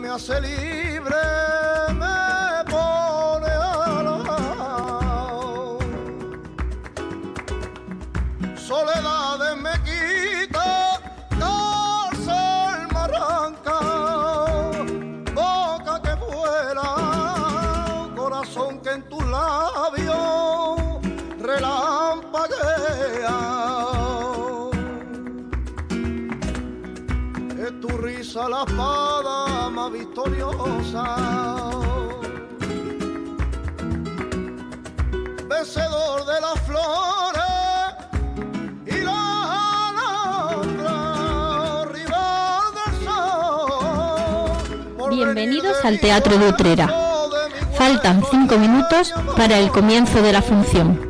me hace libre, me pone la Soledades me quita, cárcel el arranca, boca que vuela, corazón que en tu labios relampaguea Es tu risa la paz de la Bienvenidos al Teatro de Utrera. Faltan cinco minutos para el comienzo de la función.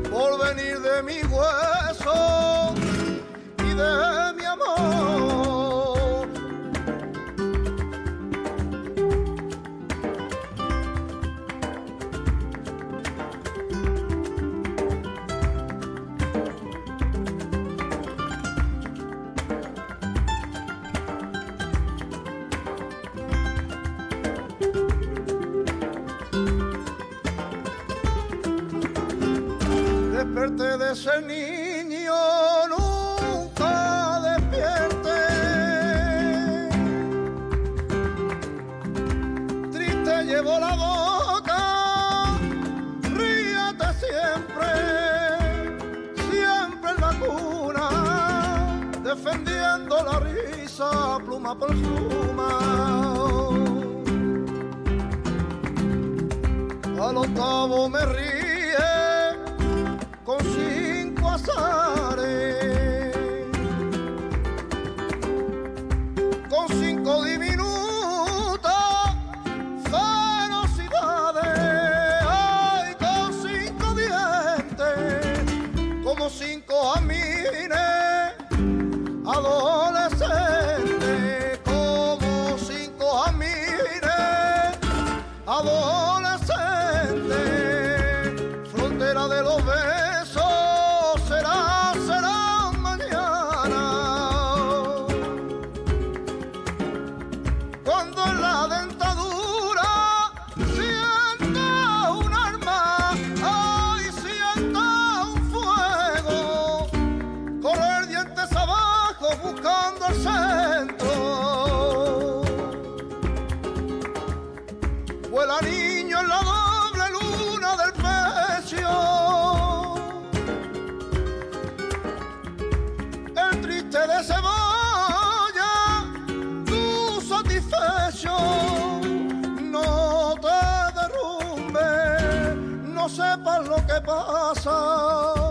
é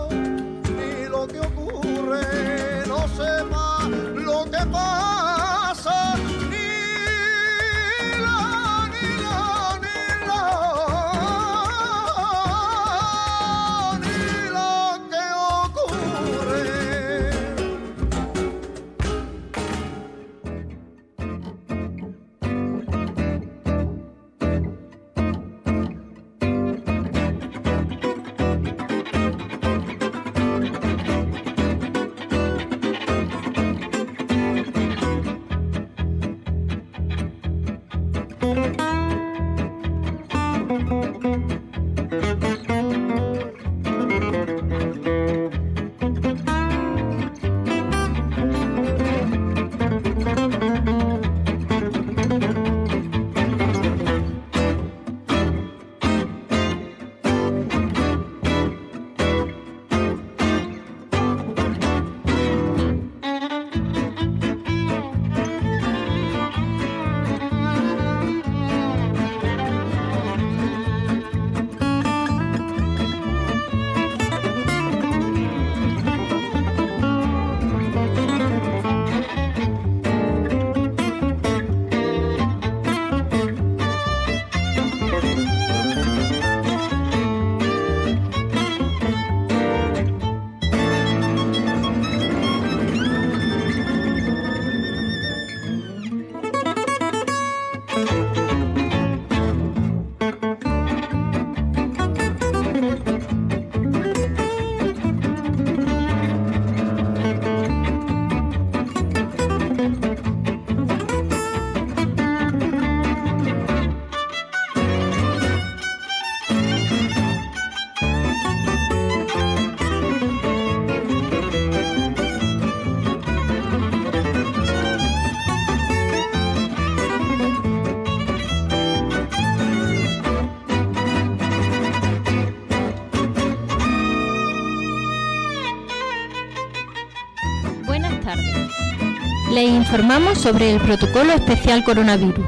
informamos sobre el protocolo especial coronavirus.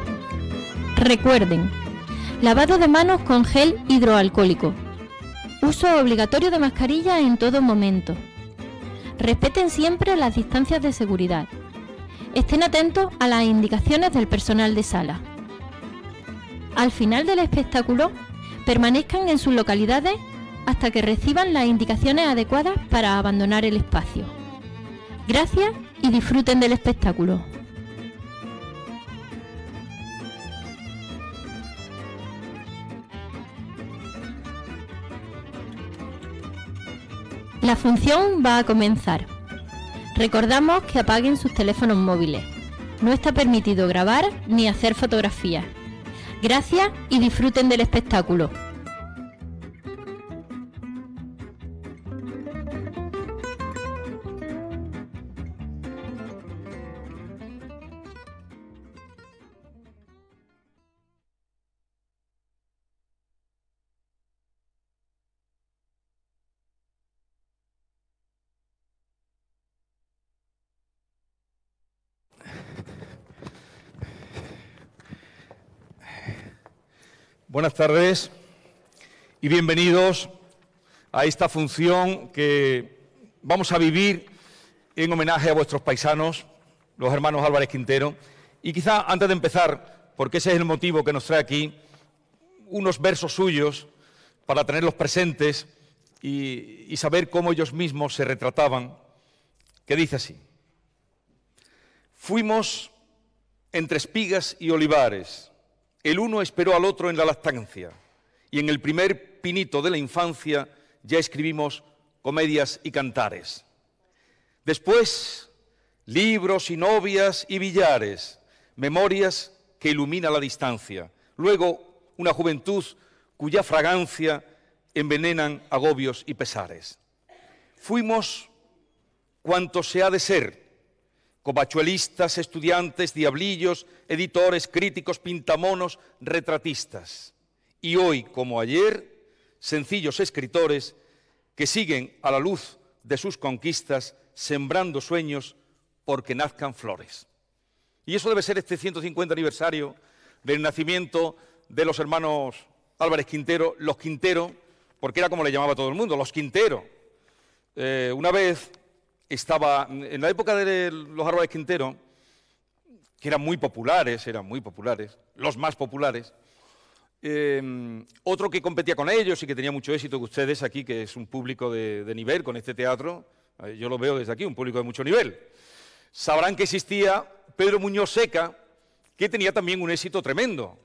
Recuerden, lavado de manos con gel hidroalcohólico. Uso obligatorio de mascarilla en todo momento. Respeten siempre las distancias de seguridad. Estén atentos a las indicaciones del personal de sala. Al final del espectáculo, permanezcan en sus localidades hasta que reciban las indicaciones adecuadas para abandonar el espacio. Gracias y disfruten del espectáculo. La función va a comenzar. Recordamos que apaguen sus teléfonos móviles. No está permitido grabar ni hacer fotografías. Gracias y disfruten del espectáculo. Buenas tardes y bienvenidos a esta función que vamos a vivir en homenaje a vuestros paisanos, los hermanos Álvarez Quintero. Y quizá antes de empezar, porque ese es el motivo que nos trae aquí, unos versos suyos para tenerlos presentes y, saber cómo ellos mismos se retrataban, que dice así. Fuimos entre espigas y olivares el uno esperó al otro en la lactancia y en el primer pinito de la infancia ya escribimos comedias y cantares. Después, libros y novias y billares, memorias que ilumina la distancia. Luego, una juventud cuya fragancia envenenan agobios y pesares. Fuimos cuanto se ha de ser, Covachuelistas, estudiantes, diablillos, editores, críticos, pintamonos, retratistas. Y hoy, como ayer, sencillos escritores que siguen a la luz de sus conquistas, sembrando sueños porque nazcan flores. Y eso debe ser este 150 aniversario del nacimiento de los hermanos Álvarez Quintero, los Quintero, porque era como le llamaba todo el mundo, los Quintero. Eh, una vez estaba, en la época de los árboles Quintero, que eran muy populares, eran muy populares, los más populares, eh, otro que competía con ellos y que tenía mucho éxito que ustedes aquí, que es un público de, de nivel con este teatro, eh, yo lo veo desde aquí, un público de mucho nivel, sabrán que existía Pedro Muñoz Seca, que tenía también un éxito tremendo,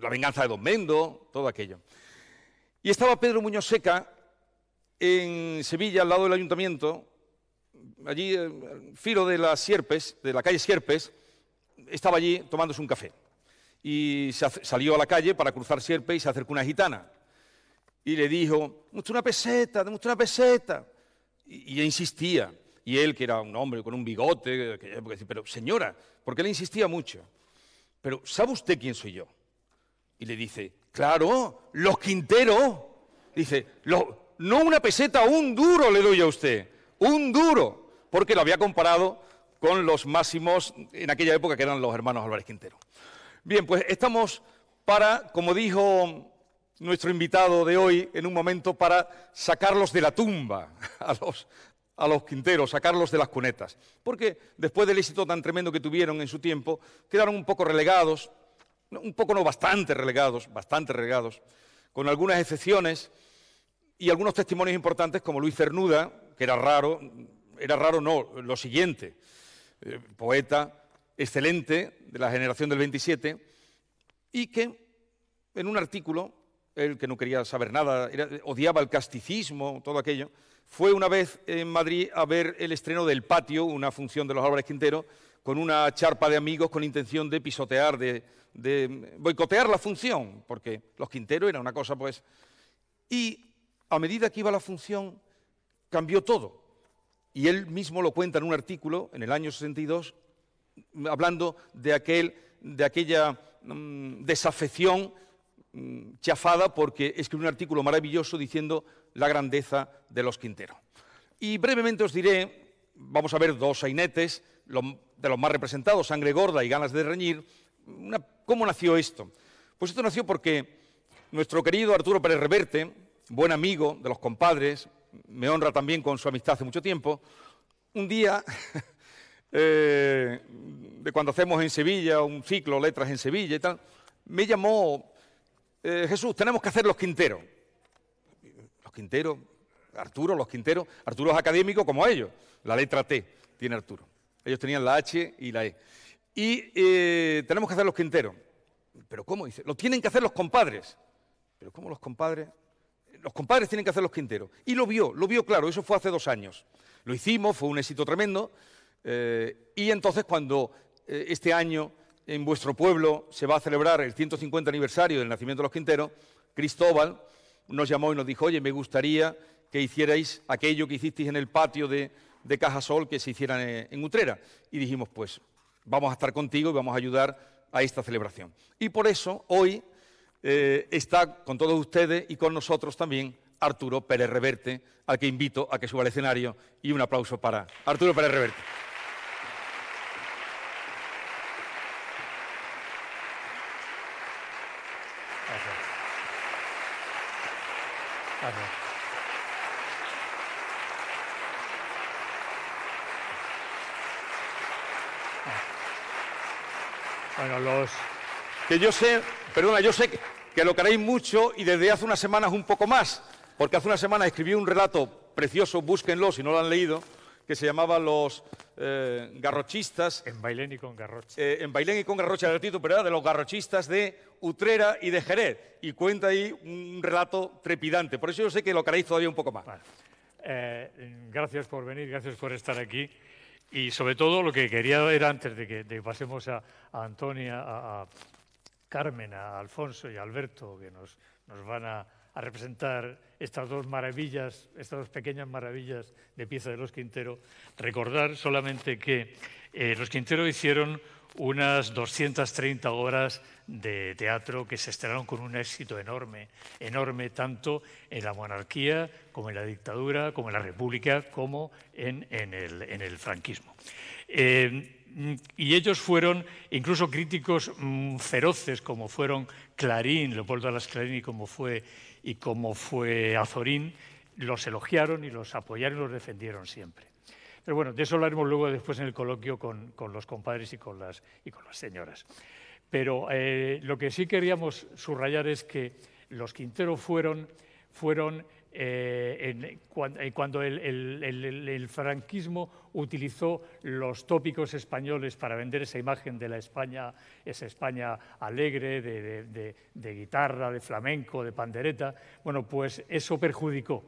La venganza de Don Mendo, todo aquello. Y estaba Pedro Muñoz Seca en Sevilla, al lado del ayuntamiento, allí, al eh, filo de las Sierpes, de la calle Sierpes, estaba allí tomándose un café. Y salió a la calle para cruzar Sierpes y se acercó una gitana. Y le dijo, muestre una peseta, muestre una peseta. Y, ella insistía. Y él, que era un hombre con un bigote, pero señora, porque le insistía mucho. Pero ¿sabe usted quién soy yo? Y le dice, claro, los Quinteros. Dice, no una peseta, un duro le doy a usted un duro, porque lo había comparado con los máximos en aquella época que eran los hermanos Álvarez Quintero. Bien, pues estamos para, como dijo nuestro invitado de hoy, en un momento para sacarlos de la tumba a los, Quinteros, sacarlos de las cunetas, porque después del éxito tan tremendo que tuvieron en su tiempo, quedaron un poco relegados, un poco no bastante relegados, bastante relegados, con algunas excepciones y algunos testimonios importantes como Luis Cernuda, que era raro, era raro no, lo siguiente, eh, poeta excelente de la generación del 27, y que en un artículo, él que no quería saber nada, odiaba el casticismo, todo aquello, fue una vez en Madrid a ver el estreno del Patio, una función de los Álvarez Quintero, con una charpa de amigos con intención de pisotear, de, de boicotear la función, porque los Quintero era una cosa, pues. Y a medida que iba la función, cambió todo. Y él mismo lo cuenta en un artículo, en el año 62, mm, hablando de, aquel, de aquella mm, desafección mm, chafada, porque escribió un artículo maravilloso diciendo la grandeza de los Quintero. Y brevemente os diré, vamos a ver dos sainetes, de los más representados, Sangre Gorda y Ganas de Reñir. ¿Cómo nació esto? Pues esto nació porque nuestro querido Arturo Pérez Reverte, buen amigo de los compadres, me honra también con su amistad hace mucho tiempo, un día eh, de cuando hacemos en Sevilla un ciclo, letras en Sevilla y tal, me llamó, eh, Jesús, tenemos que hacer los Quinteros. Los Quinteros, Arturo, los Quinteros, Arturo es académico como ellos, la letra T tiene Arturo. Ellos tenían la H y la E. Y eh, tenemos que hacer los Quinteros. ¿Pero cómo? Dice, lo tienen que hacer los compadres. ¿Pero cómo los compadres? los compadres tienen que hacer los quinteros. Y lo vio, lo vio claro, eso fue hace dos años. Lo hicimos, fue un éxito tremendo. Eh, y entonces cuando eh, este año en vuestro pueblo se va a celebrar el 150 aniversario del nacimiento de los quinteros, Cristóbal nos llamó y nos dijo, oye, me gustaría que hicierais aquello que hicisteis en el patio de, Cajasol, que se hiciera eh, en Utrera. Y dijimos, pues vamos a estar contigo y vamos a ayudar a esta celebración. Y por eso hoy eh, está con todos ustedes y con nosotros también Arturo Pérez Reverte, al que invito a que suba al escenario y un aplauso para Arturo Pérez Reverte. Bueno, los... Que yo sé, perdona, yo sé que, que lo queréis mucho y desde hace unas semanas un poco más, porque hace unas semanas escribí un relato precioso, búsquenlo si no lo han leído, que se llamaba Los eh, Garrochistas. En Bailén y con Garrocha. Eh, en Bailén y con Garrocha pero era de los Garrochistas de Utrera y de Jerez. Y cuenta ahí un relato trepidante. Por eso yo sé que lo queréis todavía un poco más. Eh, gracias por venir, gracias por estar aquí. Y sobre todo lo que quería ver antes de que pasemos a, a Antonia, a, Carmen, a Alfonso y Alberto, que nos, van a, representar estas dos maravillas, estas dos pequeñas maravillas de pieza de los Quintero, recordar solamente que eh, los Quintero hicieron unas 230 horas de teatro que se estrenaron con un éxito enorme, enorme tanto en la monarquía como en la dictadura, como en la república, como en el franquismo. Eh, mm, y ellos fueron incluso críticos mm, feroces, como fueron Clarín, Leopoldo Alas Clarín y como fue, y como fue Azorín, los elogiaron y los apoyaron y los defendieron siempre. Pero bueno, de eso hablaremos luego después en el coloquio con, los compadres y con las, y con las señoras. Pero eh, lo que sí queríamos subrayar es que los Quintero fueron, fueron eh, eh, cuando el, franquismo utilizó los tópicos españoles para vender esa imagen de la España, esa España alegre, de, guitarra, de flamenco, de pandereta, bueno, pues eso perjudicó.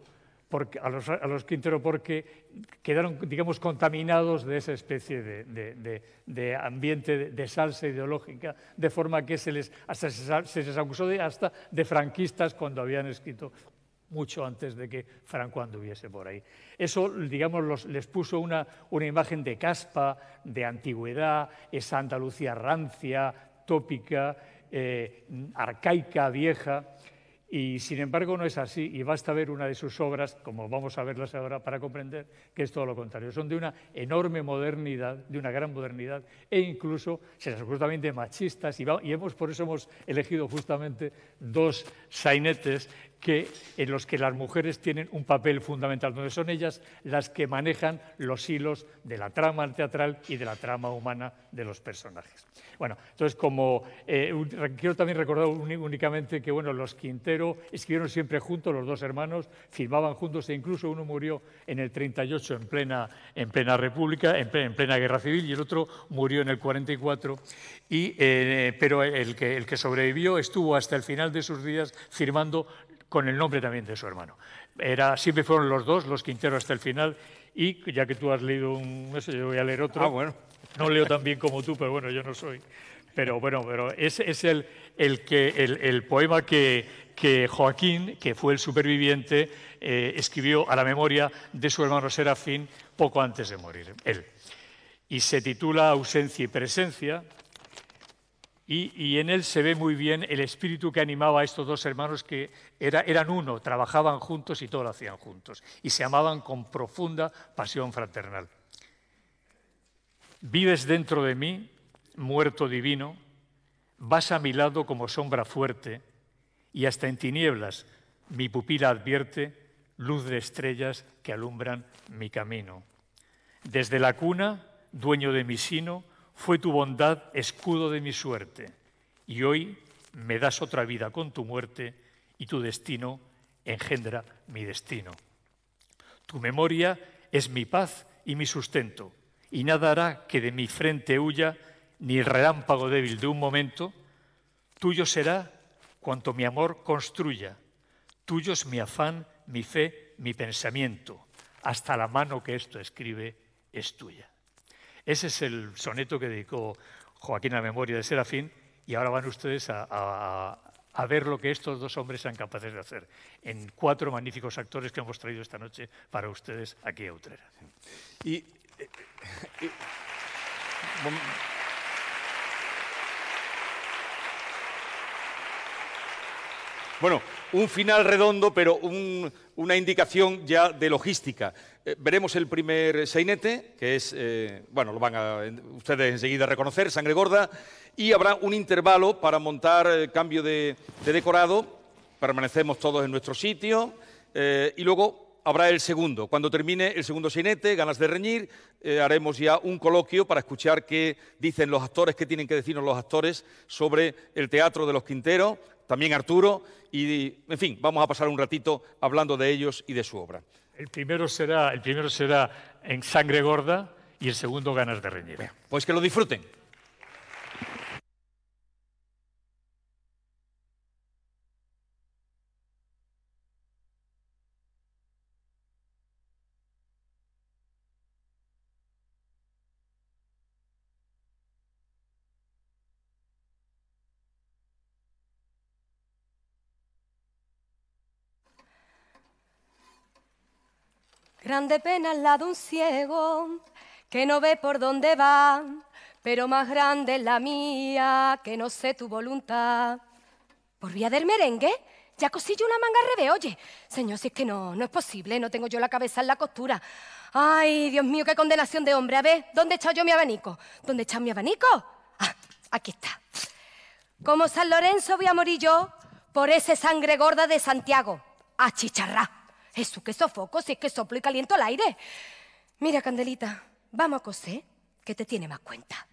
Porque, a, los, Quintero porque quedaron, digamos, contaminados de esa especie de, ambiente de, salsa ideológica, de forma que se les, se, se les acusó hasta de franquistas cuando habían escrito mucho antes de que Franco anduviese por ahí. Eso, digamos, les puso una, imagen de caspa, de antigüedad, esa Andalucía rancia, tópica, eh, arcaica, vieja, y sin embargo no es así, y basta ver una de sus obras, como vamos a verlas ahora, para comprender que es todo lo contrario. Son de una enorme modernidad, de una gran modernidad, e incluso se absolutamente machistas, y, y hemos, por eso hemos elegido justamente dos sainetes que, en los que las mujeres tienen un papel fundamental, donde son ellas las que manejan los hilos de la trama teatral y de la trama humana de los personajes. Bueno, entonces como eh, quiero también recordar únicamente que bueno, los Quintero escribieron siempre juntos, los dos hermanos, firmaban juntos e incluso uno murió en el 38 en plena, en plena República, en plena, Guerra Civil y el otro murió en el 44, y, eh, pero el que, el que sobrevivió estuvo hasta el final de sus días firmando con el nombre también de su hermano. Era, siempre fueron los dos, los Quintero hasta el final, y ya que tú has leído un, no sé, yo voy a leer otro. Ah, bueno. No leo tan bien como tú, pero bueno, yo no soy. Pero bueno, pero es, el, el, que, el, poema que, que Joaquín, que fue el superviviente, eh, escribió a la memoria de su hermano Serafín poco antes de morir, él. Y se titula Ausencia y Presencia, y, en él se ve muy bien el espíritu que animaba a estos dos hermanos que eran uno, trabajaban juntos y todo lo hacían juntos. Y se amaban con profunda pasión fraternal. Vives dentro de mí, muerto divino, vas a mi lado como sombra fuerte, y hasta en tinieblas mi pupila advierte luz de estrellas que alumbran mi camino. Desde la cuna, dueño de mi sino, fue tu bondad escudo de mi suerte, y hoy me das otra vida con tu muerte, y tu destino engendra mi destino. Tu memoria es mi paz y mi sustento, y nada hará que de mi frente huya ni relámpago débil de un momento. Tuyo será cuanto mi amor construya, tuyo es mi afán, mi fe, mi pensamiento, hasta la mano que esto escribe es tuya. Ese es el soneto que dedicó Joaquín a memoria de Serafín y ahora van ustedes a, ver lo que estos dos hombres sean capaces de hacer en cuatro magníficos actores que hemos traído esta noche para ustedes aquí a Utrera. Eh, bueno, un final redondo, pero una indicación ya de logística. Eh, veremos el primer sainete, que es, eh, bueno, lo van a ustedes enseguida a reconocer, sangre gorda, y habrá un intervalo para montar el eh, cambio de, decorado, permanecemos todos en nuestro sitio, y luego habrá el segundo. Cuando termine el segundo sainete, ganas de reñir, haremos ya un coloquio para escuchar qué dicen los actores, qué tienen que decirnos los actores sobre el teatro de los Quinteros, también Arturo, y en fin, vamos a pasar un ratito hablando de ellos y de su obra. El primero será, el primero será en sangre gorda y el segundo ganas de reñir. pues que lo disfruten. Grande pena al la de un ciego que no ve por dónde va, pero más grande es la mía que no sé tu voluntad. ¿Por vía del merengue? Ya cosillo una manga al revés, oye. Señor, si es que no, no es posible, no tengo yo la cabeza en la costura. Ay, Dios mío, qué condenación de hombre. A ver, ¿dónde he echado yo mi abanico? ¿Dónde he mi abanico? Ah, aquí está. Como San Lorenzo voy a morir yo por ese sangre gorda de Santiago. A eso que sofoco, si es que soplo y caliento el aire. Mira, Candelita, vamos a coser, que te tiene más cuenta.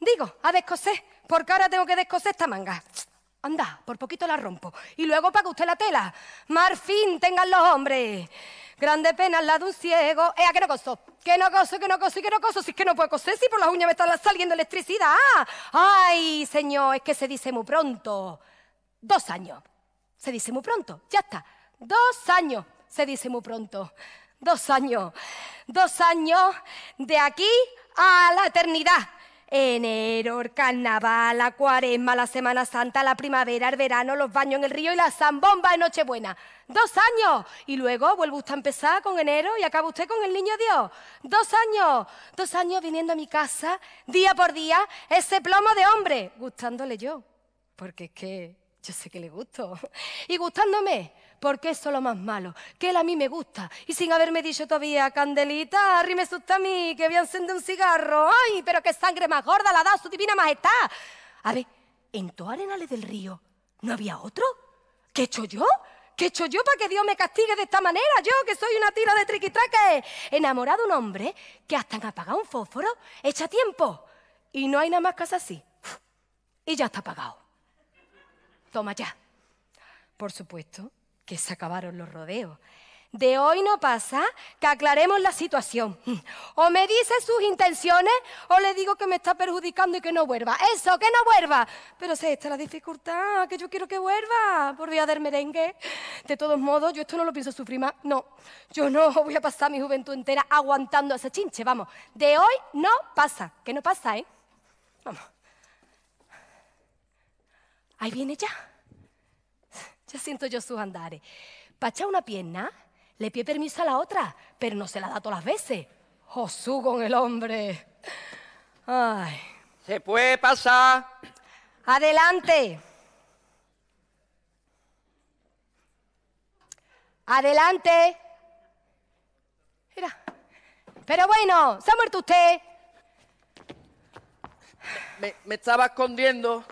Digo, a descoser, porque ahora tengo que descoser esta manga. Anda, por poquito la rompo. Y luego paga usted la tela. Marfín tengan los hombres. Grande pena al lado de un ciego. ¡Ea, que no coso! ¡Que no coso, que no coso que no coso! Si es que no puedo coser, si por las uñas me está saliendo electricidad. ¡Ay, señor! Es que se dice muy pronto dos años. Se dice muy pronto, ya está. Dos años, se dice muy pronto. Dos años. Dos años de aquí a la eternidad. Enero, el carnaval, la cuaresma, la Semana Santa, la primavera, el verano, los baños en el río y la zambomba en Nochebuena. Dos años. Y luego vuelve usted a empezar con enero y acaba usted con el niño Dios. Dos años. Dos años viniendo a mi casa, día por día, ese plomo de hombre, gustándole yo. Porque es que yo sé que le gusto. Y gustándome, porque eso es lo más malo, que él a mí me gusta. Y sin haberme dicho todavía, Candelita, arrime susta a mí, que voy a encender un cigarro. ¡Ay, pero qué sangre más gorda la ha dado su divina majestad! A ver, en tu arenales del río, ¿no había otro? ¿Qué he hecho yo? ¿Qué he hecho yo para que Dios me castigue de esta manera? Yo, que soy una tira de triquitraque. Enamorado un hombre que hasta en apagar un fósforo echa tiempo. Y no hay nada más que así. Y ya está apagado toma ya. Por supuesto que se acabaron los rodeos. De hoy no pasa que aclaremos la situación. O me dice sus intenciones o le digo que me está perjudicando y que no vuelva. Eso, que no vuelva. Pero sé, esta es la dificultad, que yo quiero que vuelva por vía del merengue. De todos modos, yo esto no lo pienso sufrir más. No, yo no voy a pasar mi juventud entera aguantando a ese chinche. Vamos, de hoy no pasa. Que no pasa, ¿eh? Vamos. Ahí viene ya. Ya siento yo sus andares. Pacha una pierna, le pide permiso a la otra, pero no se la da todas las veces. Josú con el hombre. Ay. Se puede pasar. Adelante. Adelante. Pero bueno, se ha muerto usted. Me, me estaba escondiendo.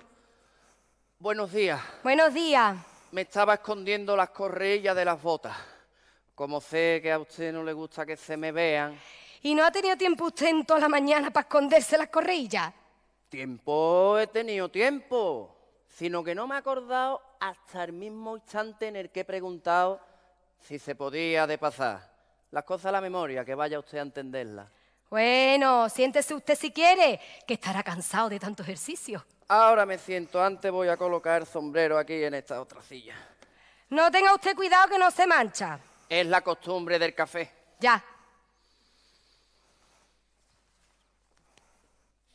Buenos días. Buenos días. Me estaba escondiendo las correillas de las botas. Como sé que a usted no le gusta que se me vean. ¿Y no ha tenido tiempo usted en toda la mañana para esconderse las correillas? Tiempo he tenido tiempo, sino que no me he acordado hasta el mismo instante en el que he preguntado si se podía de pasar. Las cosas a la memoria, que vaya usted a entenderlas. Bueno, siéntese usted si quiere, que estará cansado de tanto ejercicio. Ahora me siento, antes voy a colocar el sombrero aquí en esta otra silla. No tenga usted cuidado que no se mancha. Es la costumbre del café. Ya.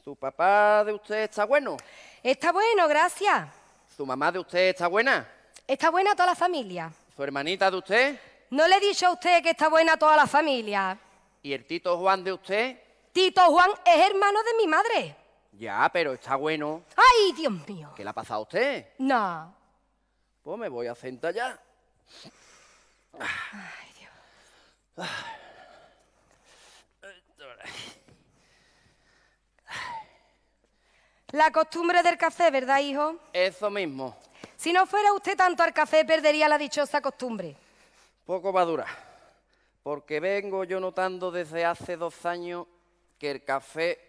¿Su papá de usted está bueno? Está bueno, gracias. ¿Su mamá de usted está buena? Está buena toda la familia. ¿Su hermanita de usted? No le he dicho a usted que está buena toda la familia. ¿Y el Tito Juan de usted? Tito Juan es hermano de mi madre. Ya, pero está bueno. ¡Ay, Dios mío! ¿Qué le ha pasado a usted? No. Pues me voy a sentar ya. Ay, Dios. La costumbre del café, ¿verdad, hijo? Eso mismo. Si no fuera usted tanto al café, perdería la dichosa costumbre. Poco va a durar porque vengo yo notando desde hace dos años que el café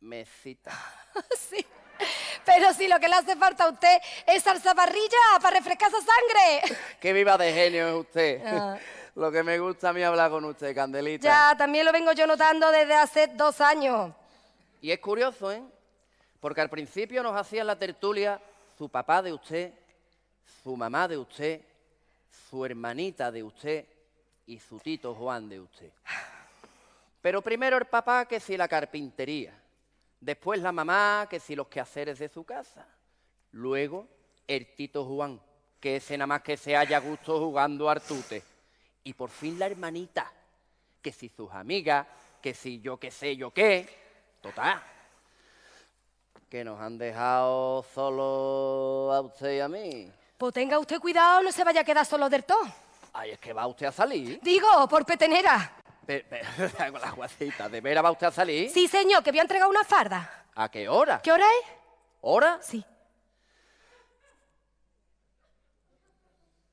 me cita. sí. Pero si lo que le hace falta a usted es parrilla para refrescar su sangre. Qué viva de genio es usted. Ah. Lo que me gusta a mí hablar con usted, Candelita. Ya, también lo vengo yo notando desde hace dos años. Y es curioso, ¿eh? Porque al principio nos hacían la tertulia su papá de usted, su mamá de usted, su hermanita de usted, y su tito Juan de usted. Pero primero el papá que si la carpintería, después la mamá que si los quehaceres de su casa, luego el tito Juan, que ese nada más que se haya gusto jugando artute, y por fin la hermanita, que si sus amigas, que si yo qué sé yo qué, total, que nos han dejado solo a usted y a mí. Pues tenga usted cuidado, no se vaya a quedar solo del todo. Ay, es que va usted a salir. Digo, por petenera. Con la ¿de veras va usted a salir? Sí, señor, que voy a entregar una farda. ¿A qué hora? ¿Qué hora es? ¿Hora? Sí.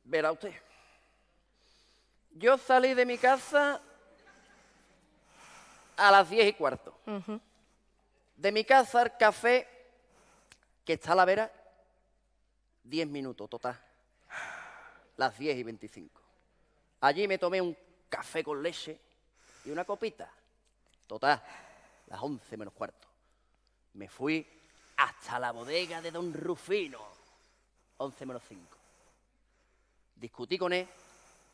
Verá usted. Yo salí de mi casa a las diez y cuarto. De mi casa al café, que está a la vera, diez minutos total. Las diez y veinticinco. Allí me tomé un café con leche y una copita. Total, las once menos cuarto. Me fui hasta la bodega de don Rufino. Once menos cinco. Discutí con él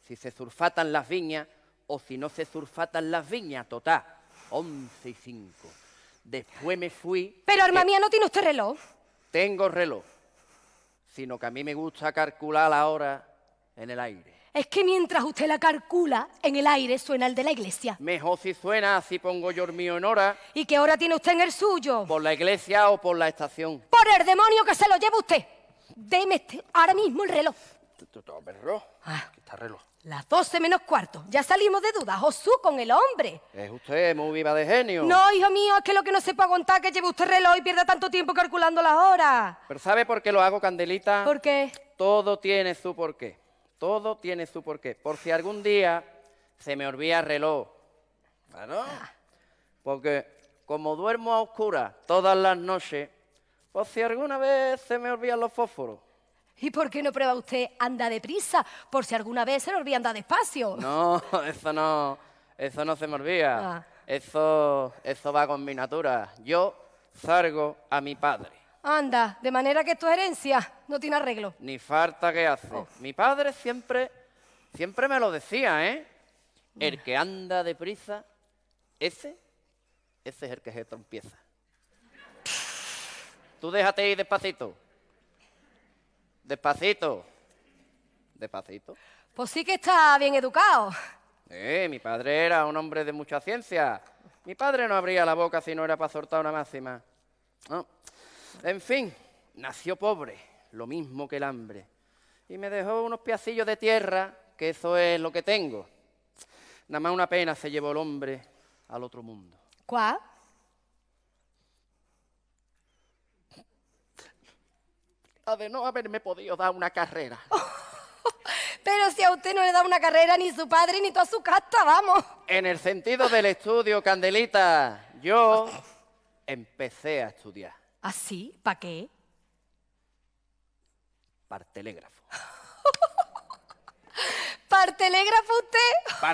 si se surfatan las viñas o si no se surfatan las viñas. Total, once y cinco. Después me fui... Pero, hermana mía, ¿no tiene usted reloj? Tengo reloj, sino que a mí me gusta calcular la hora en el aire. Es que mientras usted la calcula, en el aire suena el de la iglesia. Mejor si suena, así pongo yo el mío en hora. ¿Y qué hora tiene usted en el suyo? ¿Por la iglesia o por la estación? Por el demonio que se lo lleve usted. Deme este, ahora mismo el reloj. ¿El reloj? Ah. está el reloj? Las 12 menos cuarto. Ya salimos de dudas. Josu con el hombre. Es usted muy viva de genio. No, hijo mío, es que lo que no se sepa contar que lleve usted reloj y pierda tanto tiempo calculando las horas. Pero ¿sabe por qué lo hago, Candelita? ¿Por qué? Todo tiene su porqué. Todo tiene su porqué. Por si algún día se me olvida el reloj. ¿verdad? ¿Ah, Porque como duermo a oscuras todas las noches, por si alguna vez se me olvidan los fósforos. ¿Y por qué no prueba usted anda deprisa? Por si alguna vez se le olvida andar despacio. No, eso no, eso no se me olvida. Ah. Eso, eso va con mi natura. Yo salgo a mi padre. Anda, de manera que tu herencia no tiene arreglo. Ni falta que hace. Mi padre siempre, siempre me lo decía, ¿eh? El que anda deprisa, ese, ese es el que se trompieza. Tú déjate ir despacito. Despacito. Despacito. Pues sí que está bien educado. Eh, mi padre era un hombre de mucha ciencia. Mi padre no abría la boca si no era para soltar una máxima. No, en fin, nació pobre, lo mismo que el hambre. Y me dejó unos piacillos de tierra, que eso es lo que tengo. Nada más una pena se llevó el hombre al otro mundo. ¿Cuál? A de no haberme podido dar una carrera. Pero si a usted no le da una carrera ni su padre ni toda su casta, vamos. En el sentido del estudio, Candelita, yo empecé a estudiar. ¿Así? ¿Para qué? Par telégrafo. telégrafo usted?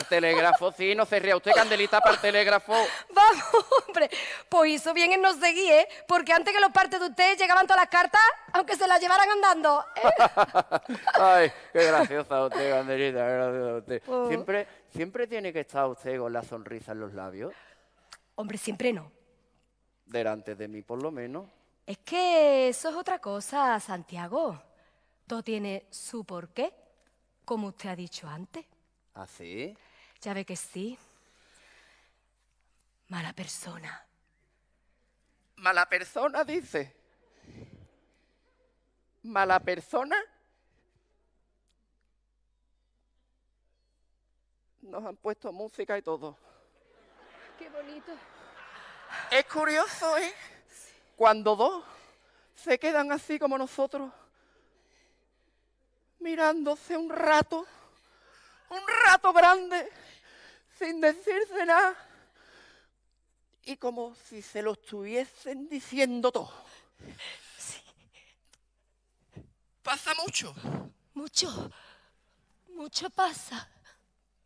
telégrafo, sí, no se ría usted, Candelita, telégrafo. Vamos, hombre, pues hizo bien en nos seguir, ¿eh? Porque antes que los partes de usted llegaban todas las cartas, aunque se las llevaran andando. Ay, qué graciosa usted, Candelita, graciosa usted. Oh. Siempre, siempre tiene que estar usted con la sonrisa en los labios. Hombre, siempre no. Delante de mí, por lo menos. Es que eso es otra cosa, Santiago. Todo tiene su porqué, como usted ha dicho antes. ¿Ah, sí? Ya ve que sí. Mala persona. ¿Mala persona, dice? ¿Mala persona? Nos han puesto música y todo. Qué bonito. Es curioso, ¿eh? Cuando dos se quedan así como nosotros, mirándose un rato, un rato grande, sin decirse nada, y como si se lo estuviesen diciendo todo. Sí. Pasa mucho. Mucho. Mucho pasa.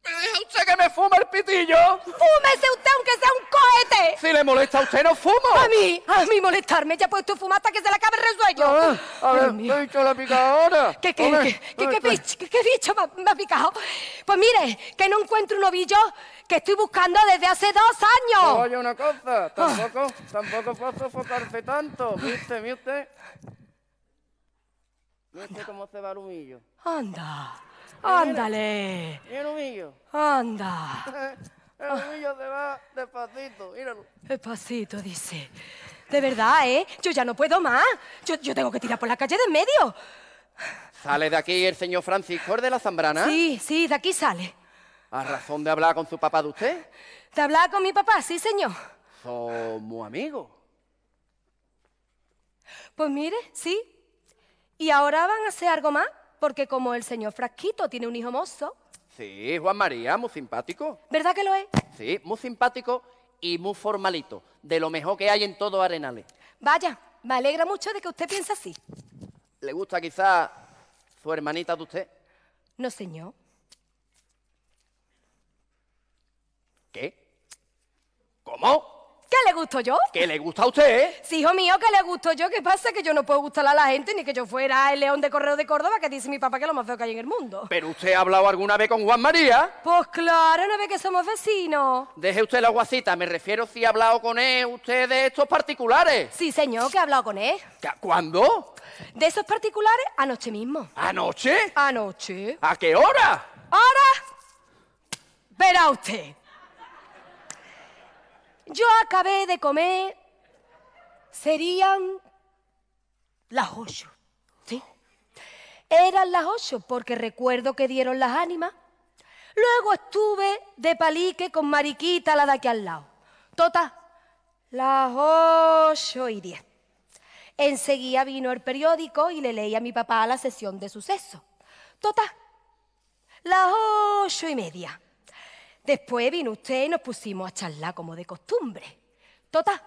¿Me deja usted que me fume el pitillo? ¡Fúmese usted aunque sea un cohete! Si le molesta a usted, no fumo. A mí, a mí molestarme. Ya pues, tú fumar hasta que se le acabe el resuello. Ah, a ver, a ver, me he la picadora. ¿Qué, qué, qué, qué, bicho, me, ha picado? Pues mire, que no encuentro un ovillo que estoy buscando desde hace dos años. Oye, una cosa, ah. tampoco, tampoco puedo sofocarse tanto. ¿Viste, viste? ¿Viste cómo se va el humillo? Anda. Ándale. Mira, un humillo. Anda. El humillo se va despacito, míralo. Despacito, dice. De verdad, ¿eh? Yo ya no puedo más. Yo, tengo que tirar por la calle de en medio. ¿Sale de aquí el señor Francisco de la Zambrana? Sí, sí, de aquí sale. ¿A razón de hablar con su papá de usted? De hablar con mi papá, sí, señor. Somos amigos. Pues mire, sí. ¿Y ahora van a hacer algo más? porque como el señor Frasquito tiene un hijo mozo. Sí, Juan María, muy simpático. ¿Verdad que lo es? Sí, muy simpático y muy formalito, de lo mejor que hay en todo Arenales. Vaya, me alegra mucho de que usted piense así. ¿Le gusta quizá su hermanita de usted? No, señor. ¿Qué? ¿Cómo? ¿Qué le gusto yo? ¿Qué le gusta a usted? ¿eh? Sí, hijo mío, ¿qué le gusto yo. ¿Qué pasa? Que yo no puedo gustar a la gente ni que yo fuera el león de correo de Córdoba que dice mi papá que es lo más feo que hay en el mundo. ¿Pero usted ha hablado alguna vez con Juan María? Pues claro, no ve que somos vecinos. Deje usted la guacita, me refiero si ha hablado con él usted de estos particulares. Sí, señor, que ha hablado con él. ¿Cuándo? De esos particulares anoche mismo. ¿Anoche? Anoche. ¿A qué hora? ¿Hora? Verá usted yo acabé de comer, serían las ocho. ¿sí? Eran las ocho, porque recuerdo que dieron las ánimas. Luego estuve de palique con Mariquita, la de aquí al lado. Tota, las ocho y diez. Enseguida vino el periódico y le leí a mi papá la sesión de suceso. Tota, las ocho y media. Después vino usted y nos pusimos a charlar como de costumbre. Total,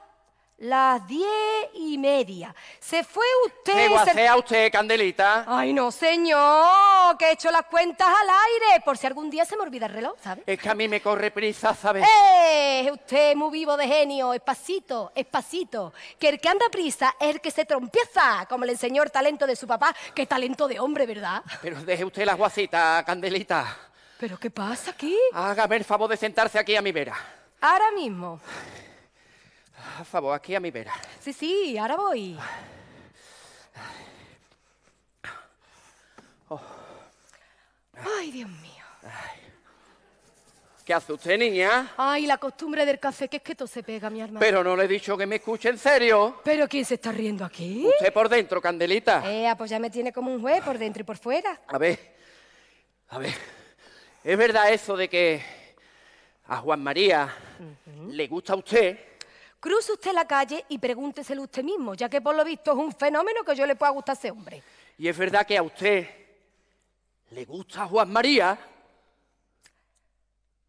las diez y media. Se fue usted. ¿Me a usted, Candelita? Ay, no, señor, que he hecho las cuentas al aire, por si algún día se me olvida el reloj, ¿sabe? Es que a mí me corre prisa, ¿sabe? ¡Eh! Usted es muy vivo de genio, espacito, espacito. Que el que anda prisa es el que se trompieza, como le enseñó el talento de su papá, ¡Qué talento de hombre, ¿verdad? Pero deje usted las guasitas, Candelita. ¿Pero qué pasa aquí? Hágame el favor de sentarse aquí a mi vera. Ahora mismo. A favor, aquí a mi vera. Sí, sí, ahora voy. Oh. Ay, Dios mío. ¿Qué hace usted, niña? Ay, la costumbre del café, que es que todo se pega, mi hermano. Pero no le he dicho que me escuche en serio. ¿Pero quién se está riendo aquí? Usted por dentro, Candelita. Eh, pues ya me tiene como un juez por dentro y por fuera. A ver, a ver. ¿Es verdad eso de que a Juan María le gusta a usted? Cruce usted la calle y pregúnteselo usted mismo, ya que por lo visto es un fenómeno que yo le pueda gustar a ese hombre. ¿Y es verdad que a usted le gusta a Juan María?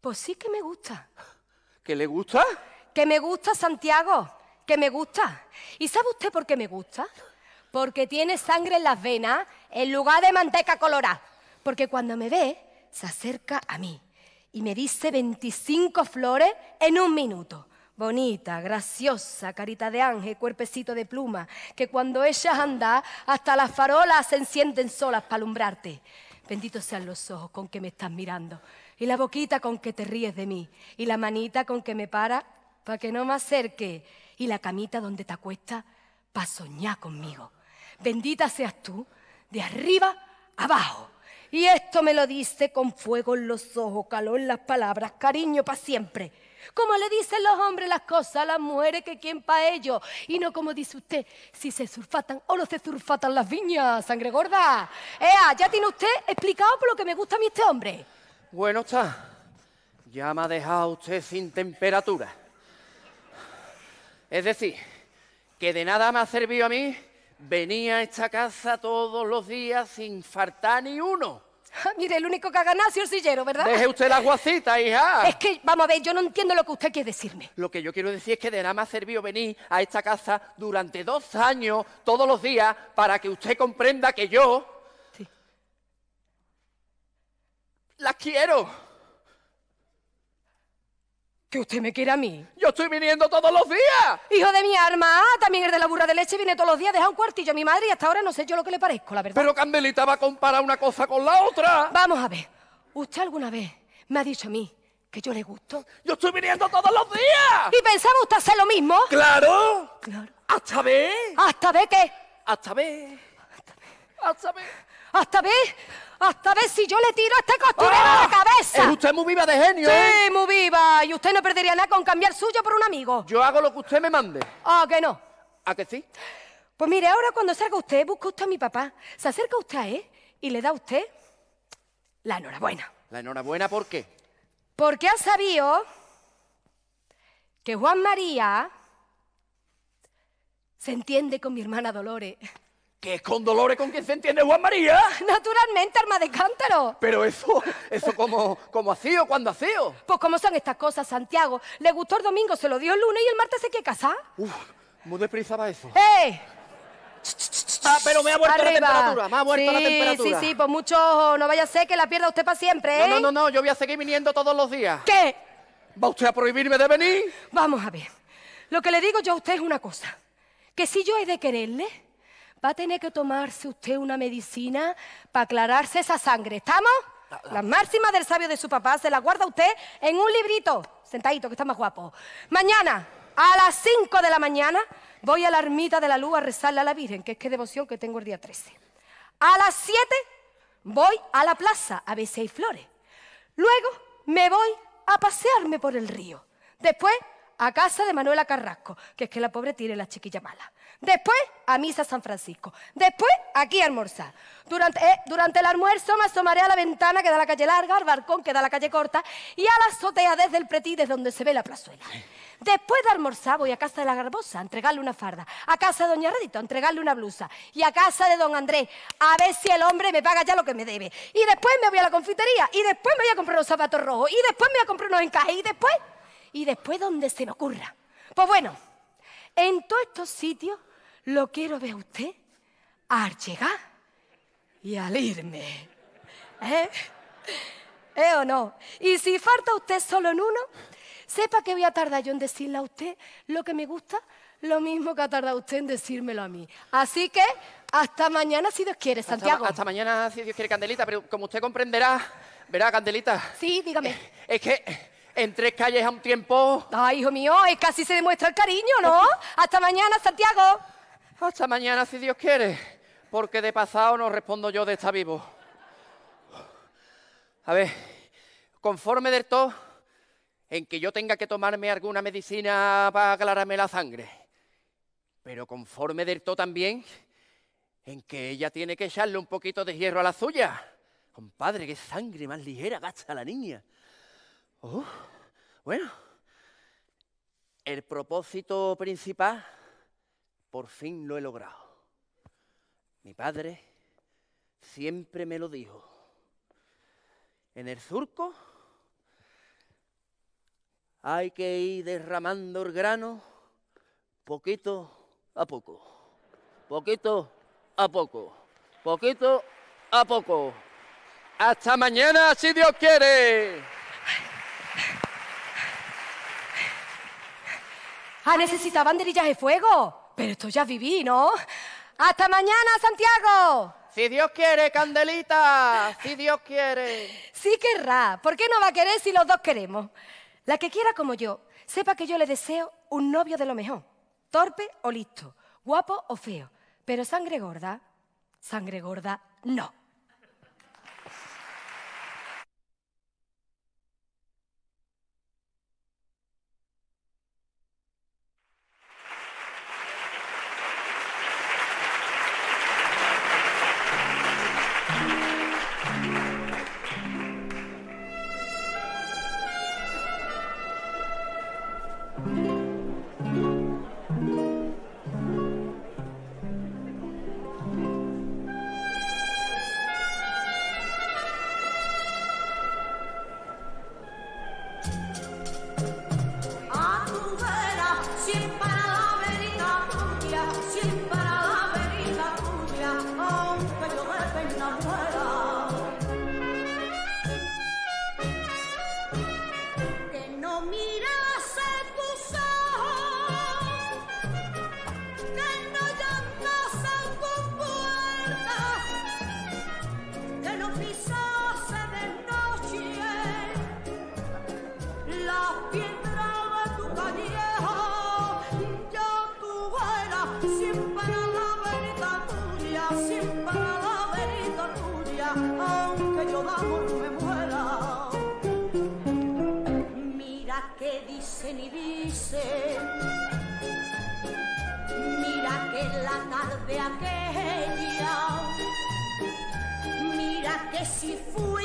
Pues sí que me gusta. ¿Que le gusta? Que me gusta, Santiago, que me gusta. ¿Y sabe usted por qué me gusta? Porque tiene sangre en las venas en lugar de manteca colorada. Porque cuando me ve, se acerca a mí y me dice 25 flores en un minuto. Bonita, graciosa, carita de ángel, cuerpecito de pluma, que cuando ella anda hasta las farolas se encienden solas para alumbrarte. Benditos sean los ojos con que me estás mirando, y la boquita con que te ríes de mí, y la manita con que me para para que no me acerque, y la camita donde te acuestas para soñar conmigo. Bendita seas tú, de arriba abajo y esto me lo dice con fuego en los ojos, calor en las palabras, cariño para siempre. Como le dicen los hombres las cosas a las mujeres que quieren para ellos. Y no como dice usted, si se surfatan o no se surfatan las viñas, sangre gorda. Ea, ya tiene usted explicado por lo que me gusta a mí este hombre. Bueno está. Ya me ha dejado usted sin temperatura. Es decir, que de nada me ha servido a mí venía a esta casa todos los días sin faltar ni uno. Ah, mire, el único que ha ganado es el sillero, ¿verdad? Deje usted la guacita, hija. Es que, vamos a ver, yo no entiendo lo que usted quiere decirme. Lo que yo quiero decir es que de nada me ha servido venir a esta casa durante dos años, todos los días, para que usted comprenda que yo... Sí. La quiero. ¿Que usted me quiere a mí? Yo estoy viniendo todos los días. Hijo de mi arma, ah, también el de la burra de leche viene todos los días, deja un cuartillo a mi madre y hasta ahora no sé yo lo que le parezco, la verdad. Pero Candelita va a comparar una cosa con la otra. Vamos a ver, ¿usted alguna vez me ha dicho a mí que yo le gusto? Yo estoy viniendo todos los días. ¿Y pensaba usted hacer lo mismo? Claro. Claro. Hasta ver. ¿Hasta ver qué? Hasta ver. Hasta ver. Hasta ver. Hasta hasta ver si yo le tiro a este costurero a ah, la cabeza. Es usted muy viva de genio. ¿eh? Sí, muy viva. Y usted no perdería nada con cambiar suyo por un amigo. Yo hago lo que usted me mande. Ah, que no. ¿A que sí? Pues mire, ahora cuando salga usted, busca usted a mi papá. Se acerca usted ¿eh? y le da a usted la enhorabuena. ¿La enhorabuena por qué? Porque ha sabido que Juan María se entiende con mi hermana Dolores que es con Dolores con quien se entiende Juan María. Naturalmente, arma de cántaro. Pero eso, eso como, como hacío, cuando hacío. Pues cómo son estas cosas, Santiago. Le gustó el domingo, se lo dio el lunes y el martes se quiere casar. Uf, muy deprisa eso. ¡Eh! Ah, pero me ha vuelto la temperatura, me ha vuelto la temperatura. Sí, sí, pues mucho ojo, no vaya a ser que la pierda usted para siempre, ¿eh? no, no, no, yo voy a seguir viniendo todos los días. ¿Qué? ¿Va usted a prohibirme de venir? Vamos a ver, lo que le digo yo a usted es una cosa, que si yo he de quererle va a tener que tomarse usted una medicina para aclararse esa sangre. ¿Estamos? Las máximas del sabio de su papá se las guarda usted en un librito, sentadito, que está más guapo. Mañana, a las 5 de la mañana, voy a la ermita de la luz a rezarle a la Virgen, que es que devoción que tengo el día 13. A las 7 voy a la plaza a ver si hay flores. Luego me voy a pasearme por el río. Después a casa de Manuela Carrasco, que es que la pobre tiene la chiquilla mala. Después a misa San Francisco. Después aquí a almorzar. Durante, eh, durante el almuerzo me asomaré a la ventana que da la calle larga, al balcón que da la calle corta y a la azotea desde el pretí, desde donde se ve la plazuela. Después de almorzar voy a casa de la garbosa a entregarle una farda, a casa de doña Redito a entregarle una blusa y a casa de don Andrés a ver si el hombre me paga ya lo que me debe. Y después me voy a la confitería y después me voy a comprar unos zapatos rojos y después me voy a comprar unos encajes y después, y después donde se me ocurra. Pues bueno, en todos estos sitios lo quiero ver usted al llegar y al irme. ¿Eh? ¿Eh o no? Y si falta usted solo en uno, sepa que voy a tardar yo en decirle a usted lo que me gusta, lo mismo que ha tardado usted en decírmelo a mí. Así que hasta mañana, si Dios quiere, Santiago. Hasta, mañana, si Dios quiere, Candelita, pero como usted comprenderá, verá, Candelita. Sí, dígame. Eh, es que en tres calles a un tiempo. Ay, hijo mío, es que así se demuestra el cariño, ¿no? Eh, hasta mañana, Santiago. Hasta mañana, si Dios quiere, porque de pasado no respondo yo de estar vivo. A ver, conforme del todo, en que yo tenga que tomarme alguna medicina para aclararme la sangre, pero conforme del todo también, en que ella tiene que echarle un poquito de hierro a la suya. Compadre, qué sangre más ligera gasta la niña. Oh, bueno, el propósito principal por fin lo he logrado. Mi padre siempre me lo dijo. En el surco hay que ir derramando el grano poquito a poco. Poquito a poco. Poquito a poco. Hasta mañana, si Dios quiere. Ah, necesitaban banderillas de fuego pero esto ya viví, ¿no? ¡Hasta mañana, Santiago! Si Dios quiere, Candelita, si Dios quiere. Sí querrá, ¿por qué no va a querer si los dos queremos? La que quiera como yo, sepa que yo le deseo un novio de lo mejor, torpe o listo, guapo o feo, pero sangre gorda, sangre gorda no.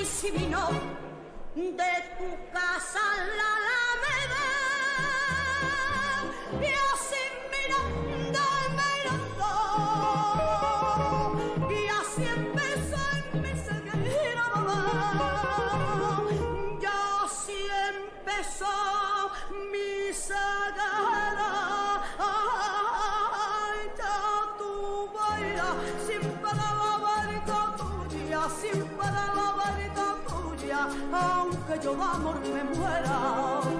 si vino de tu yo de amor me muera.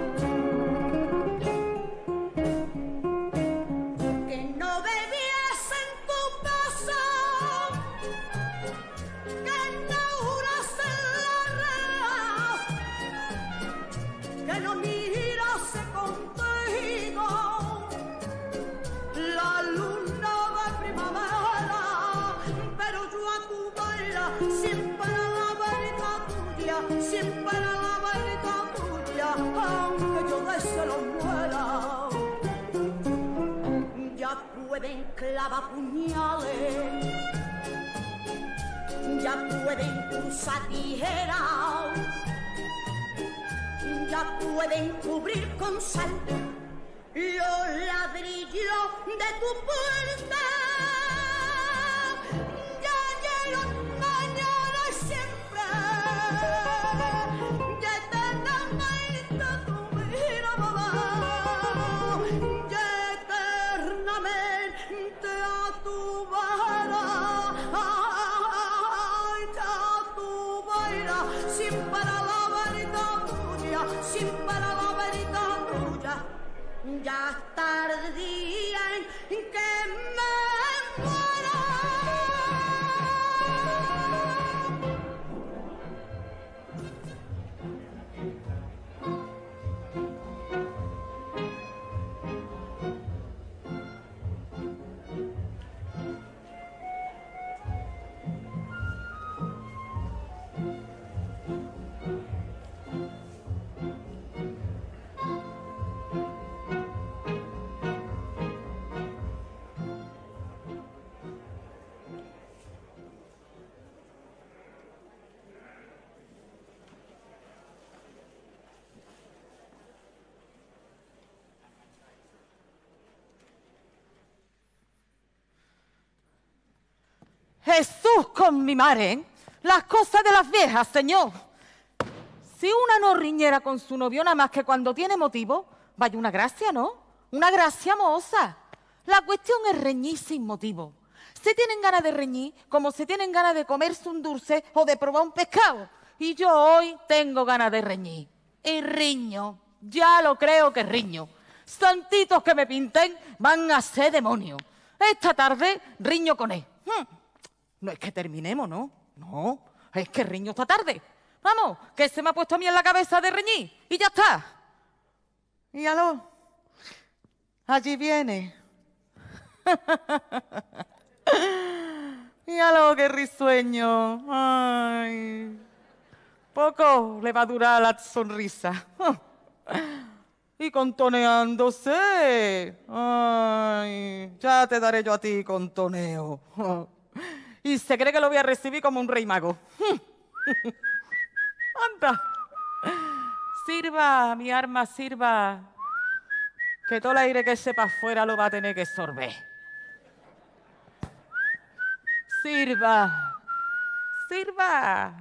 encubrir con sal los ladrillos de tu puerta. Jesús con mi madre, ¿eh? las cosas de las viejas, Señor. Si una no riñera con su novio nada más que cuando tiene motivo, vaya una gracia, ¿no? Una gracia moza. La cuestión es reñir sin motivo. Se tienen ganas de reñir como se tienen ganas de comerse un dulce o de probar un pescado. Y yo hoy tengo ganas de reñir. Y riño. Ya lo creo que riño. Santitos que me pinten van a ser demonios. Esta tarde riño con él. Hmm. No es que terminemos, ¿no? No, es que riño esta tarde. Vamos, que se me ha puesto a mí en la cabeza de reñir y ya está. Y aló, allí viene. aló, qué risueño. Ay, poco le va a durar la sonrisa. y contoneándose. Ay, ya te daré yo a ti contoneo. y se cree que lo voy a recibir como un rey mago. Anda. Sirva, mi arma sirva, que todo el aire que sepa afuera lo va a tener que sorber. Sirva, sirva.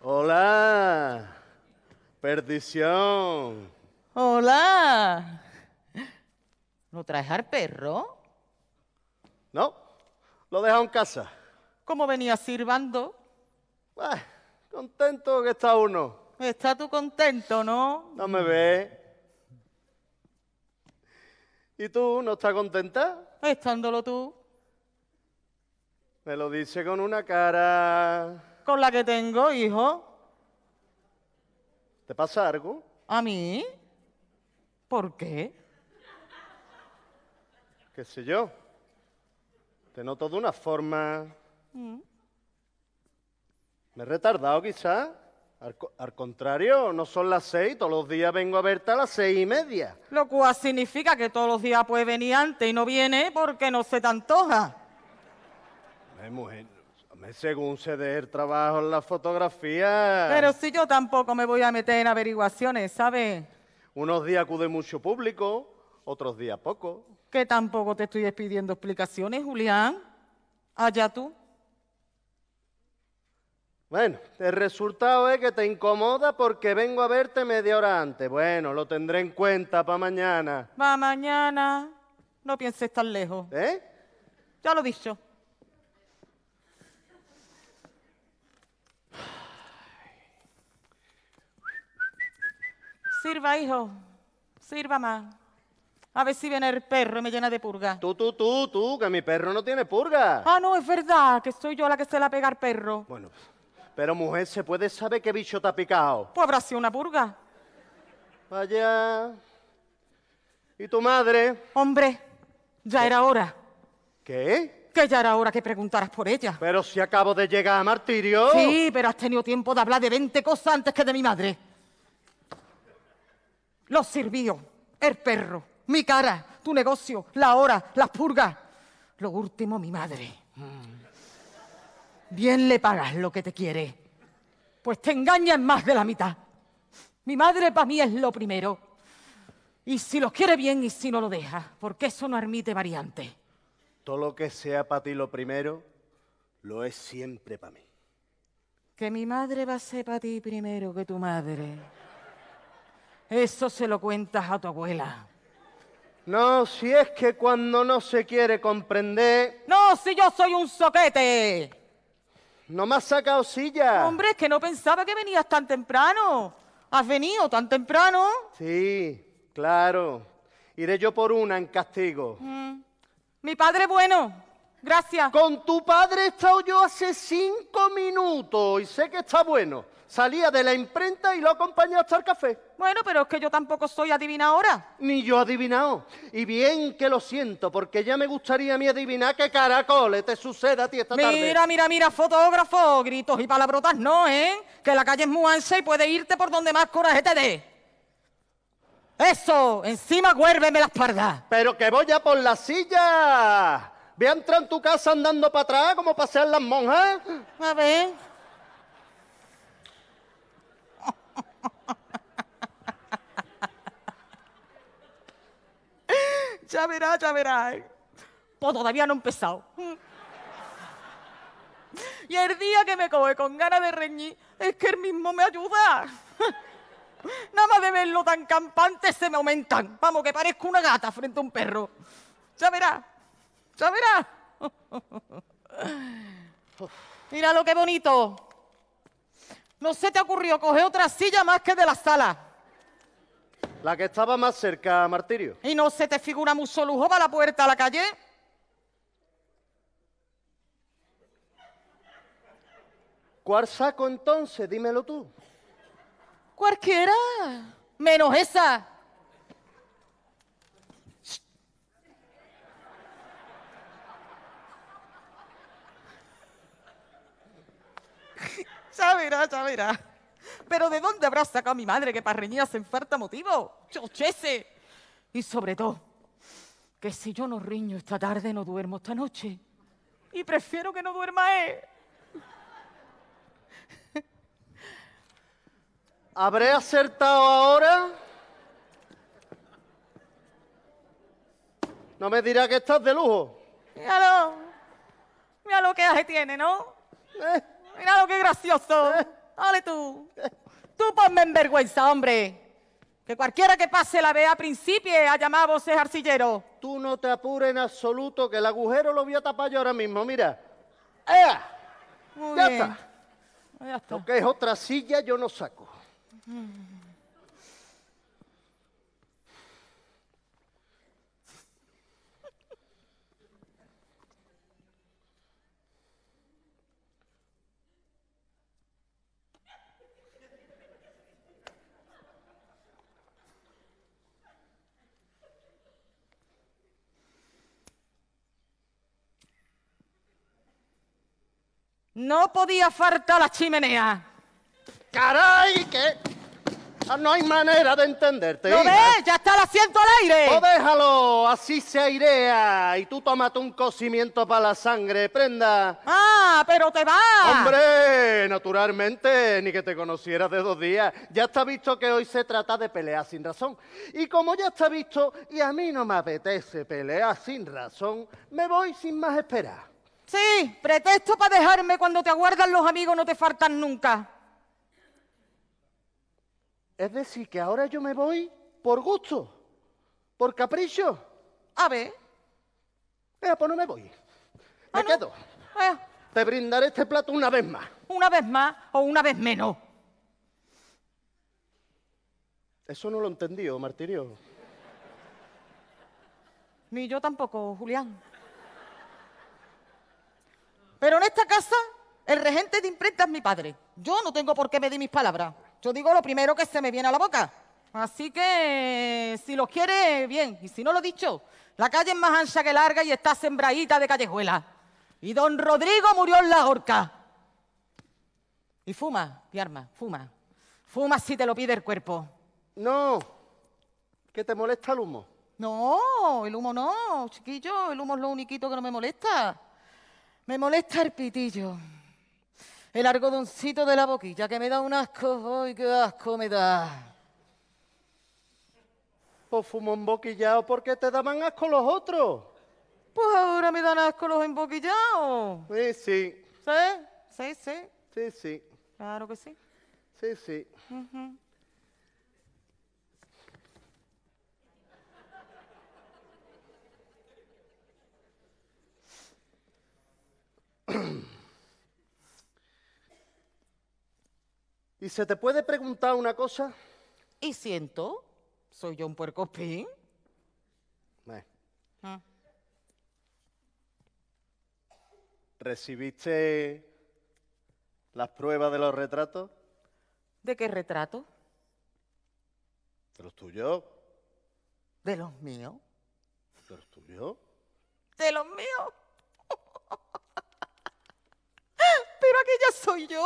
Hola, perdición. Hola. ¿No traes al perro? No. ¿Lo dejado en casa? ¿Cómo venía sirvando? contento que está uno. ¿Está tú contento, no? No me ve ¿Y tú no estás contenta? Estándolo tú. Me lo dice con una cara... Con la que tengo, hijo. ¿Te pasa algo? ¿A mí? ¿Por qué? ¿Qué sé yo? Se noto de una forma... Mm. ¿Me he retardado quizás? Al, contrario, no son las seis, todos los días vengo a verte a las seis y media. Lo cual significa que todos los días puede venir antes y no viene porque no se te antoja. según se trabajo en la fotografía... Pero si yo tampoco me voy a meter en averiguaciones, ¿sabes? Unos días acude mucho público, otros días poco. Que tampoco te estoy despidiendo explicaciones, Julián. Allá tú. Bueno, el resultado es que te incomoda porque vengo a verte media hora antes. Bueno, lo tendré en cuenta para mañana. Para mañana. No pienses tan lejos. ¿Eh? Ya lo he dicho. Sirva, hijo. Sirva más. A ver si viene el perro y me llena de purga. Tú, tú, tú, tú, que mi perro no tiene purga. Ah, no, es verdad, que soy yo la que se la pega al perro. Bueno, pero mujer, ¿se puede saber qué bicho te ha picado? Pues habrá sido una purga. Vaya. ¿Y tu madre? Hombre, ya era hora. ¿Qué? Que ya era hora que preguntaras por ella. Pero si acabo de llegar a martirio. Sí, pero has tenido tiempo de hablar de 20 cosas antes que de mi madre. Lo sirvió el perro mi cara, tu negocio, la hora, las purgas. Lo último, mi madre. Bien le pagas lo que te quiere. Pues te engañas más de la mitad. Mi madre para mí es lo primero. Y si los quiere bien y si no lo deja, porque eso no admite variante. Todo lo que sea para ti lo primero, lo es siempre para mí. Que mi madre va a ser para ti primero que tu madre. Eso se lo cuentas a tu abuela. No, si es que cuando no se quiere comprender... No, si yo soy un soquete. No me has sacado silla. Hombre, es que no pensaba que venías tan temprano. ¿Has venido tan temprano? Sí, claro. Iré yo por una en castigo. Mm. Mi padre bueno. Gracias. Con tu padre he estado yo hace cinco minutos y sé que está bueno. Salía de la imprenta y lo acompañé hasta el café. Bueno, pero es que yo tampoco soy adivinadora. Ni yo adivinado. Y bien que lo siento, porque ya me gustaría a mí adivinar qué caracoles te suceda a ti esta tarde. Mira, mira, mira, fotógrafo, gritos y palabrotas no, ¿eh? Que la calle es muy ancha y puede irte por donde más coraje te dé. ¡Eso! Encima huérveme la espalda. Pero que voy a por la silla. Ve a entrar en tu casa andando para atrás como pasean las monjas. A ver. Ya verás, ya verás. Pues todavía no he empezado. Y el día que me coge con ganas de reñir es que él mismo me ayuda. Nada más de verlo tan campante se me aumentan. Vamos, que parezco una gata frente a un perro. Ya verás, ya verás. Mira lo que bonito. No se te ocurrió coger otra silla más que de la sala. La que estaba más cerca Martirio. ¿Y no se te figura mucho lujo para la puerta a la calle? ¿Cuál saco entonces? Dímelo tú. Cualquiera, menos esa. ya verá, pero ¿de dónde habrá sacado mi madre que para reñir hacen falta motivo? ¡Chochese! Y sobre todo, que si yo no riño esta tarde, no duermo esta noche. Y prefiero que no duerma él. ¿Habré acertado ahora? No me dirá que estás de lujo. Míralo. Mira qué que tiene, ¿no? ¿Eh? Mira gracioso. Eh. Dale tú. Tú ponme en vergüenza, hombre. Que cualquiera que pase la vea principie a llamar a voces arcillero. Tú no te apures en absoluto, que el agujero lo voy a tapar yo ahora mismo, mira. ¡Ea! ya, ya es otra silla yo no saco. Mm. No podía faltar la chimenea. ¡Caray! que ah, No hay manera de entenderte. ¿Lo ves? ¡Ya está el asiento al aire! ¡Oh, déjalo! Así se airea. Y tú tómate un cocimiento para la sangre, prenda. ¡Ah! ¡Pero te va! ¡Hombre! Naturalmente, ni que te conocieras de dos días. Ya está visto que hoy se trata de pelear sin razón. Y como ya está visto, y a mí no me apetece pelear sin razón, me voy sin más esperar. Sí, pretexto para dejarme cuando te aguardan los amigos no te faltan nunca. Es decir, que ahora yo me voy por gusto, por capricho. A ver. Eh, pues no me voy. Me quedo. Eh. Te brindaré este plato una vez más. Una vez más o una vez menos. Eso no lo entendió, Martirio. Ni yo tampoco, Julián. Pero en esta casa, el regente de imprenta es mi padre. Yo no tengo por qué medir mis palabras. Yo digo lo primero que se me viene a la boca. Así que, si lo quiere, bien. Y si no lo he dicho, la calle es más ancha que larga y está sembradita de callejuelas. Y don Rodrigo murió en la horca. Y fuma, Piarma, fuma. Fuma si te lo pide el cuerpo. No, que te molesta el humo. No, el humo no, chiquillo, el humo es lo uniquito que no me molesta. Me molesta el pitillo. El argodoncito de la boquilla que me da un asco. ¡Ay, qué asco me da! Pues fumo emboquillado porque te más asco los otros. Pues ahora me dan asco los emboquillados. Sí, sí. ¿Sí? Sí, sí. Sí, sí. Claro que sí. Sí, sí. ¿Y se te puede preguntar una cosa? Y siento, soy yo un puerco ah. ¿Recibiste las pruebas de los retratos? ¿De qué retrato? ¿De los tuyos? ¿De los míos? ¿De los tuyos? ¿De los míos? pero aquella soy yo.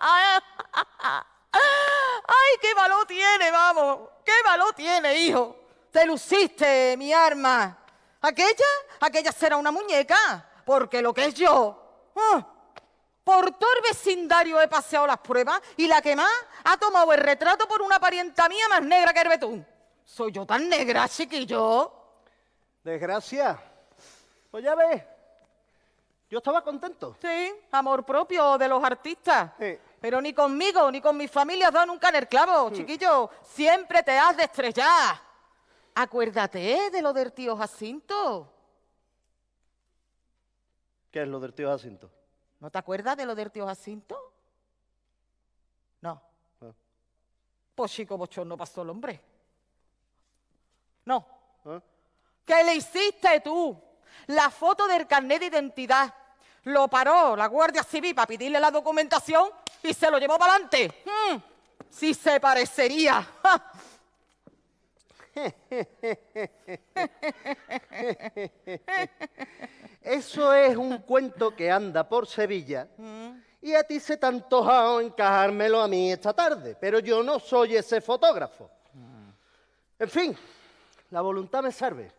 ¡Ay, qué valor tiene, vamos! ¡Qué valor tiene, hijo! Te luciste, mi arma. Aquella, aquella será una muñeca, porque lo que es yo. Ah, por todo el vecindario he paseado las pruebas y la que más ha tomado el retrato por una parienta mía más negra que el ¿Soy yo tan negra, chiquillo? Desgracia. Pues ya ves, yo estaba contento. Sí, amor propio de los artistas. Sí. Pero ni conmigo, ni con mi familia has dado nunca en el clavo, mm. chiquillo. Siempre te has de estrellar. Acuérdate de lo del tío Jacinto. ¿Qué es lo del tío Jacinto? ¿No te acuerdas de lo del tío Jacinto? No. Ah. Pues chico bochón no pasó el hombre. No. Ah. ¿Qué le hiciste tú? la foto del carnet de identidad. Lo paró la Guardia Civil para pedirle la documentación y se lo llevó para adelante. Hmm, sí se parecería. Eso es un cuento que anda por Sevilla y a ti se te antoja encajármelo a mí esta tarde, pero yo no soy ese fotógrafo. En fin, la voluntad me sirve.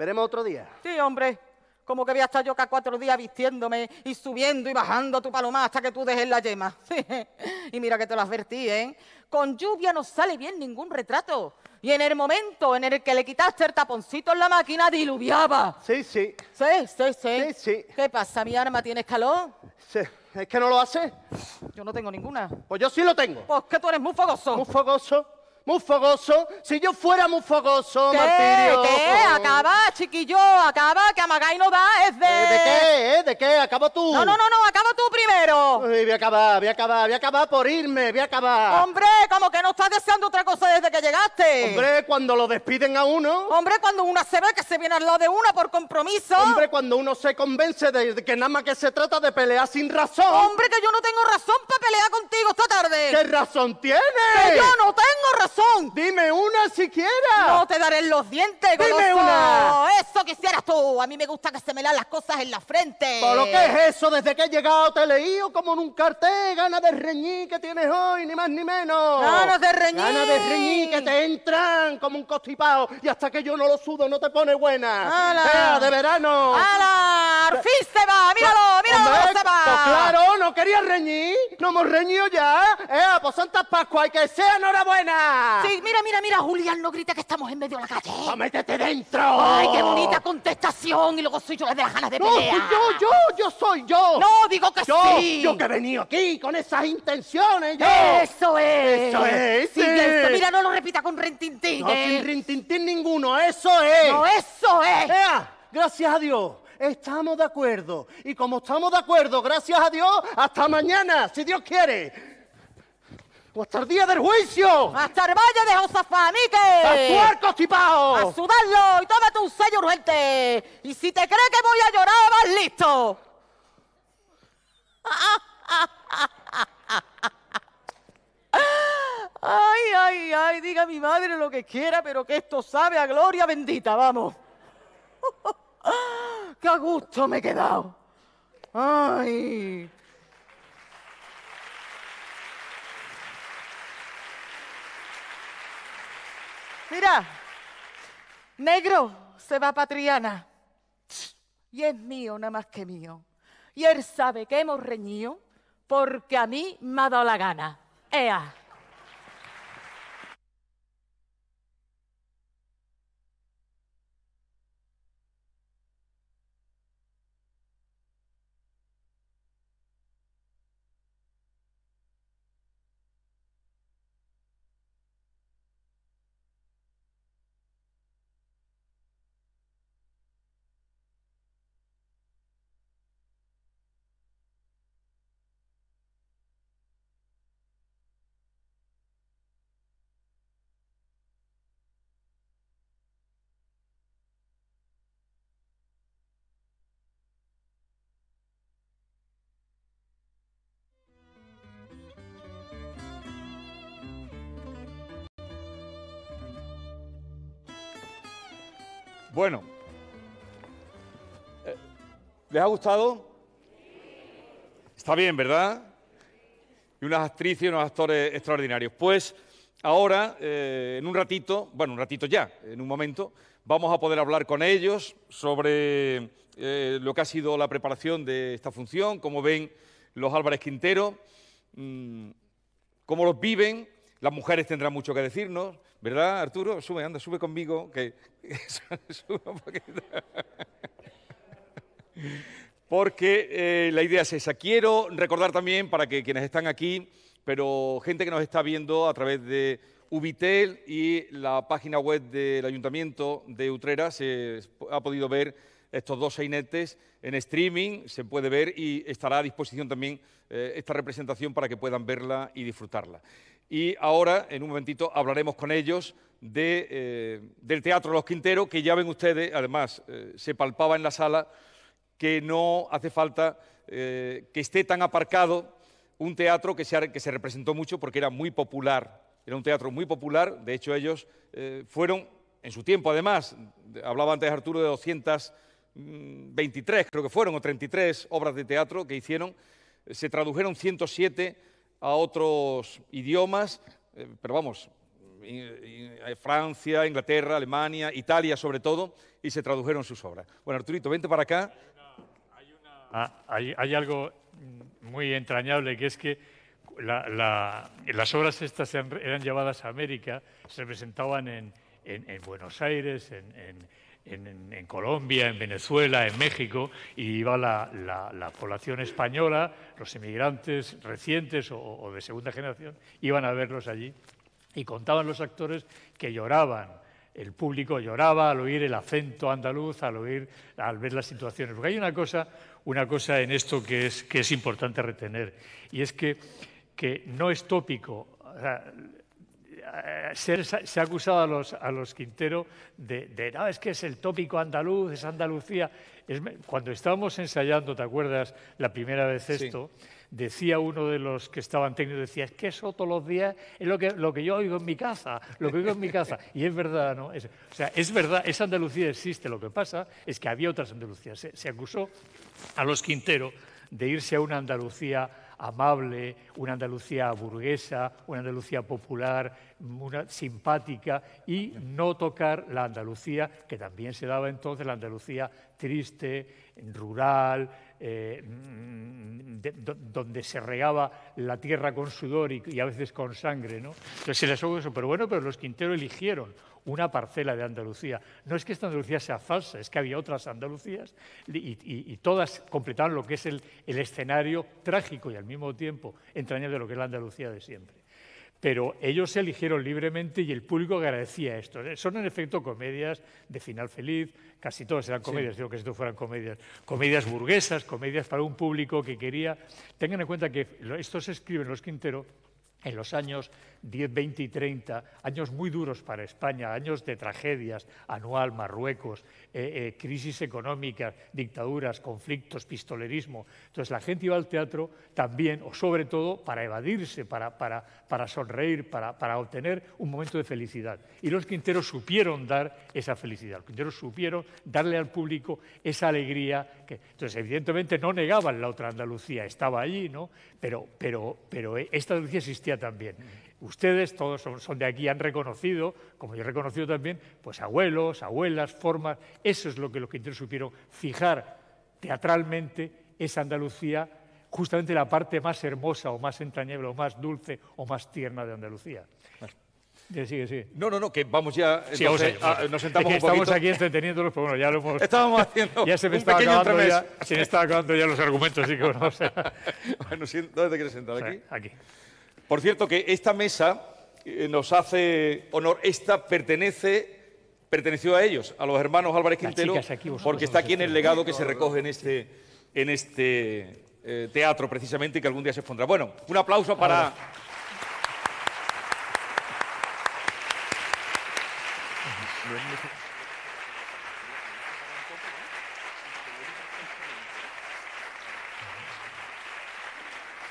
Veremos otro día. Sí, hombre. Como que voy a estar yo acá cuatro días vistiéndome y subiendo y bajando tu paloma hasta que tú dejes la yema. Y mira que te lo advertí, ¿eh? Con lluvia no sale bien ningún retrato. Y en el momento en el que le quitaste el taponcito en la máquina, diluviaba. Sí, sí. Sí, sí, sí. Sí, sí. ¿Qué pasa, mi arma? ¿Tienes calor? Sí. ¿Es que no lo hace? Yo no tengo ninguna. Pues yo sí lo tengo. Pues que tú eres muy fogoso. Muy fogoso. Muy fogoso. Si yo fuera muy fogoso, ¿Qué? Martirio. ¿Qué? Acaba, chiquillo, acaba, que Amagay no va, es de... Eh, ¿De qué? Eh, ¿De qué? Acaba tú. No, no, no, no, acaba tú primero. Ay, voy a acabar, voy a acabar, voy a acabar por irme, voy a acabar. Hombre, como que no estás deseando otra cosa desde que llegaste. Hombre, cuando lo despiden a uno. Hombre, cuando uno se ve que se viene al lado de uno por compromiso. Hombre, cuando uno se convence de que nada más que se trata de pelear sin razón. Hombre, que yo no tengo razón para pelear contigo esta tarde. ¿Qué razón tienes? Que yo no tengo razón. Dime una siquiera. No te daré los dientes, Dime una. Eso quisieras tú. A mí me gusta que se me dan las cosas en la frente. lo que es eso? Desde que he llegado te he leído como en un cartel. Gana de reñir que tienes hoy, ni más ni menos. Ganas de reñir. Ganas de reñir que te entran como un costipado Y hasta que yo no lo sudo no te pone buena. ¡Hala! de verano. ¡Hala! ¡Al fin va! ¡Míralo! ¡Míralo! va! Pues claro, no quería reñir. No hemos reñido ya. Eh, pues Santa Pascua y que sea enhorabuena. Sí, mira, mira, mira, Julián, no grita que estamos en medio de la calle. ¡Oh, ¡Métete dentro! ¡Ay, qué bonita contestación! Y luego soy yo la de las ganas de yo, yo, yo soy yo. No, digo que yo, sí. Yo que he venido aquí con esas intenciones, ¡Eso es! ¡Eso es! Sí, Mira, no lo repita con rentintín, No, ¿eh? sin rentintín ninguno, ¡eso es! ¡No, eso es! ¡Ea! Gracias a Dios estamos de acuerdo. Y como estamos de acuerdo, gracias a Dios, hasta mañana, si Dios quiere hasta el día del juicio. Hasta el valle de Josafán, Mique! A y constipado. A sudarlo y tómate un sello urgente. Y si te crees que voy a llorar, vas listo. Ay, ay, ay, diga mi madre lo que quiera, pero que esto sabe a gloria bendita, vamos. ¡Qué gusto me he quedado! ¡Ay! Mira, negro se va a Y es mío, nada más que mío. Y él sabe que hemos reñido porque a mí me ha dado la gana. Ea. Bueno, eh, ¿les ha gustado? Está bien, ¿verdad? Y unas actrices y unos actores extraordinarios. Pues ahora, eh, en un ratito, bueno, un ratito ya, en un momento, vamos a poder hablar con ellos sobre eh, lo que ha sido la preparación de esta función, cómo ven los Álvarez Quintero, mm, cómo los viven. Las mujeres tendrán mucho que decirnos, ¿Verdad, Arturo? Sube, anda, sube conmigo, que Porque eh, la idea es esa. Quiero recordar también para que quienes están aquí, pero gente que nos está viendo a través de Ubitel y la página web del Ayuntamiento de Utrera, se ha podido ver estos dos sainetes en streaming, se puede ver y estará a disposición también eh, esta representación para que puedan verla y disfrutarla y ahora, en un momentito, hablaremos con ellos de, eh, del Teatro Los Quinteros, que ya ven ustedes, además, eh, se palpaba en la sala que no hace falta eh, que esté tan aparcado un teatro que se, que se representó mucho porque era muy popular, era un teatro muy popular, de hecho ellos fueron, en su tiempo además, hablaba antes Arturo de 223, mm, creo que fueron, o 33 obras de teatro que hicieron, se tradujeron 107 a otros idiomas, eh, pero vamos, eh, Francia, Inglaterra, Alemania, Italia sobre todo, y se tradujeron sus obras. Bueno, Arturito, vente para acá. Ah, hay, algo muy entrañable, que es que las obras estas eran, llevadas a América, se presentaban en, Buenos Aires, en en, Colombia, en Venezuela, en México, y iba la, población española, los inmigrantes recientes o, de segunda generación, iban a verlos allí y contaban los actores que lloraban. El público lloraba al oír el acento andaluz, al oír, al ver las situaciones. Porque hay una cosa, una cosa en esto que es, que es importante retener, y es que, que no es tópico. Eh, se, ha acusado a los, a los Quintero de, no, es que es el tópico andaluz, es Andalucía. cuando estábamos ensayando, ¿te acuerdas la primera vez esto? Decía uno de los que estaban técnicos, decía, es que eso todos los días es lo que, lo que yo oigo en mi casa, lo que oigo en mi casa. Y es verdad, ¿no? o sea, es verdad, esa Andalucía existe. Lo que pasa es que había otras Andalucías. Se, se acusó a los Quintero de irse a una Andalucía amable, una Andalucía burguesa, una Andalucía popular, una simpática y no tocar la Andalucía que también se daba entonces, la Andalucía triste, rural, eh, donde se regaba la tierra con sudor y, a veces con sangre. ¿no? Entonces se les hizo eso, pero bueno, pero los Quintero eligieron una parcela de Andalucía. No es que esta Andalucía sea falsa, es que había otras Andalucías y, todas completaban lo que es el, el escenario trágico y al mismo tiempo entrañable de lo que es la Andalucía de siempre pero ellos se eligieron libremente y el público agradecía esto. Son en efecto comedias de final feliz, casi todas eran comedias, digo que si fueran comedias, comedias burguesas, comedias para un público que quería. Tengan en cuenta que estos escriben los Quintero en los años 10, 20 y 30, años muy duros para España, años de tragedias, anual, Marruecos, eh, eh, crisis económicas, dictaduras, conflictos, pistolerismo. Entonces la gente iba al teatro también, o sobre todo, para evadirse, para, para, para sonreír, para, para, obtener un momento de felicidad. Y los Quinteros supieron dar esa felicidad, los Quinteros supieron darle al público esa alegría. Que... Entonces, evidentemente no negaban la otra Andalucía, estaba allí, ¿no? Pero, pero, pero eh, esta Andalucía existía también. Ustedes, todos son, de aquí, han reconocido, como yo he reconocido también, pues abuelos, abuelas, formas. Eso es lo que los que supieron fijar teatralmente esa Andalucía, justamente la parte más hermosa o más entrañable o más dulce o más tierna de Andalucía. Sí, sí, sí. No, no, no, que vamos ya. Ah, nos sentamos un poquito. Estamos aquí entreteniéndolos, pero bueno, ya lo hemos. Estábamos haciendo. ya se me estaba acabando ya, se me estaba acabando ya los argumentos, así que bueno, o ¿dónde te quieres sentar? aquí. Aquí. Por cierto, que esta mesa eh, nos hace honor, esta pertenece perteneció a ellos, a los hermanos Álvarez Quintero, porque está aquí en el legado que se recoge en este, en este eh, teatro precisamente y que algún día se fundará. Bueno, un aplauso para...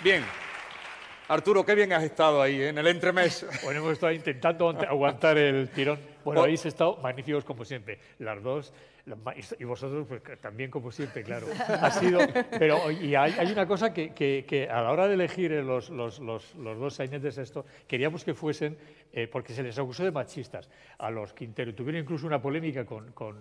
Bien. Arturo, qué bien has estado ahí, ¿eh? en el entremés. Bueno, hemos estado intentando aguantar el tirón. Bueno, habéis estado magníficos como siempre, las dos, y vosotros pues, también como siempre, claro. Ha sido, pero y hay, una cosa que, a la hora de elegir los, los, los, los dos sainetes esto, queríamos que fuesen, eh, porque se les acusó de machistas a los Quintero. Tuvieron incluso una polémica con, con,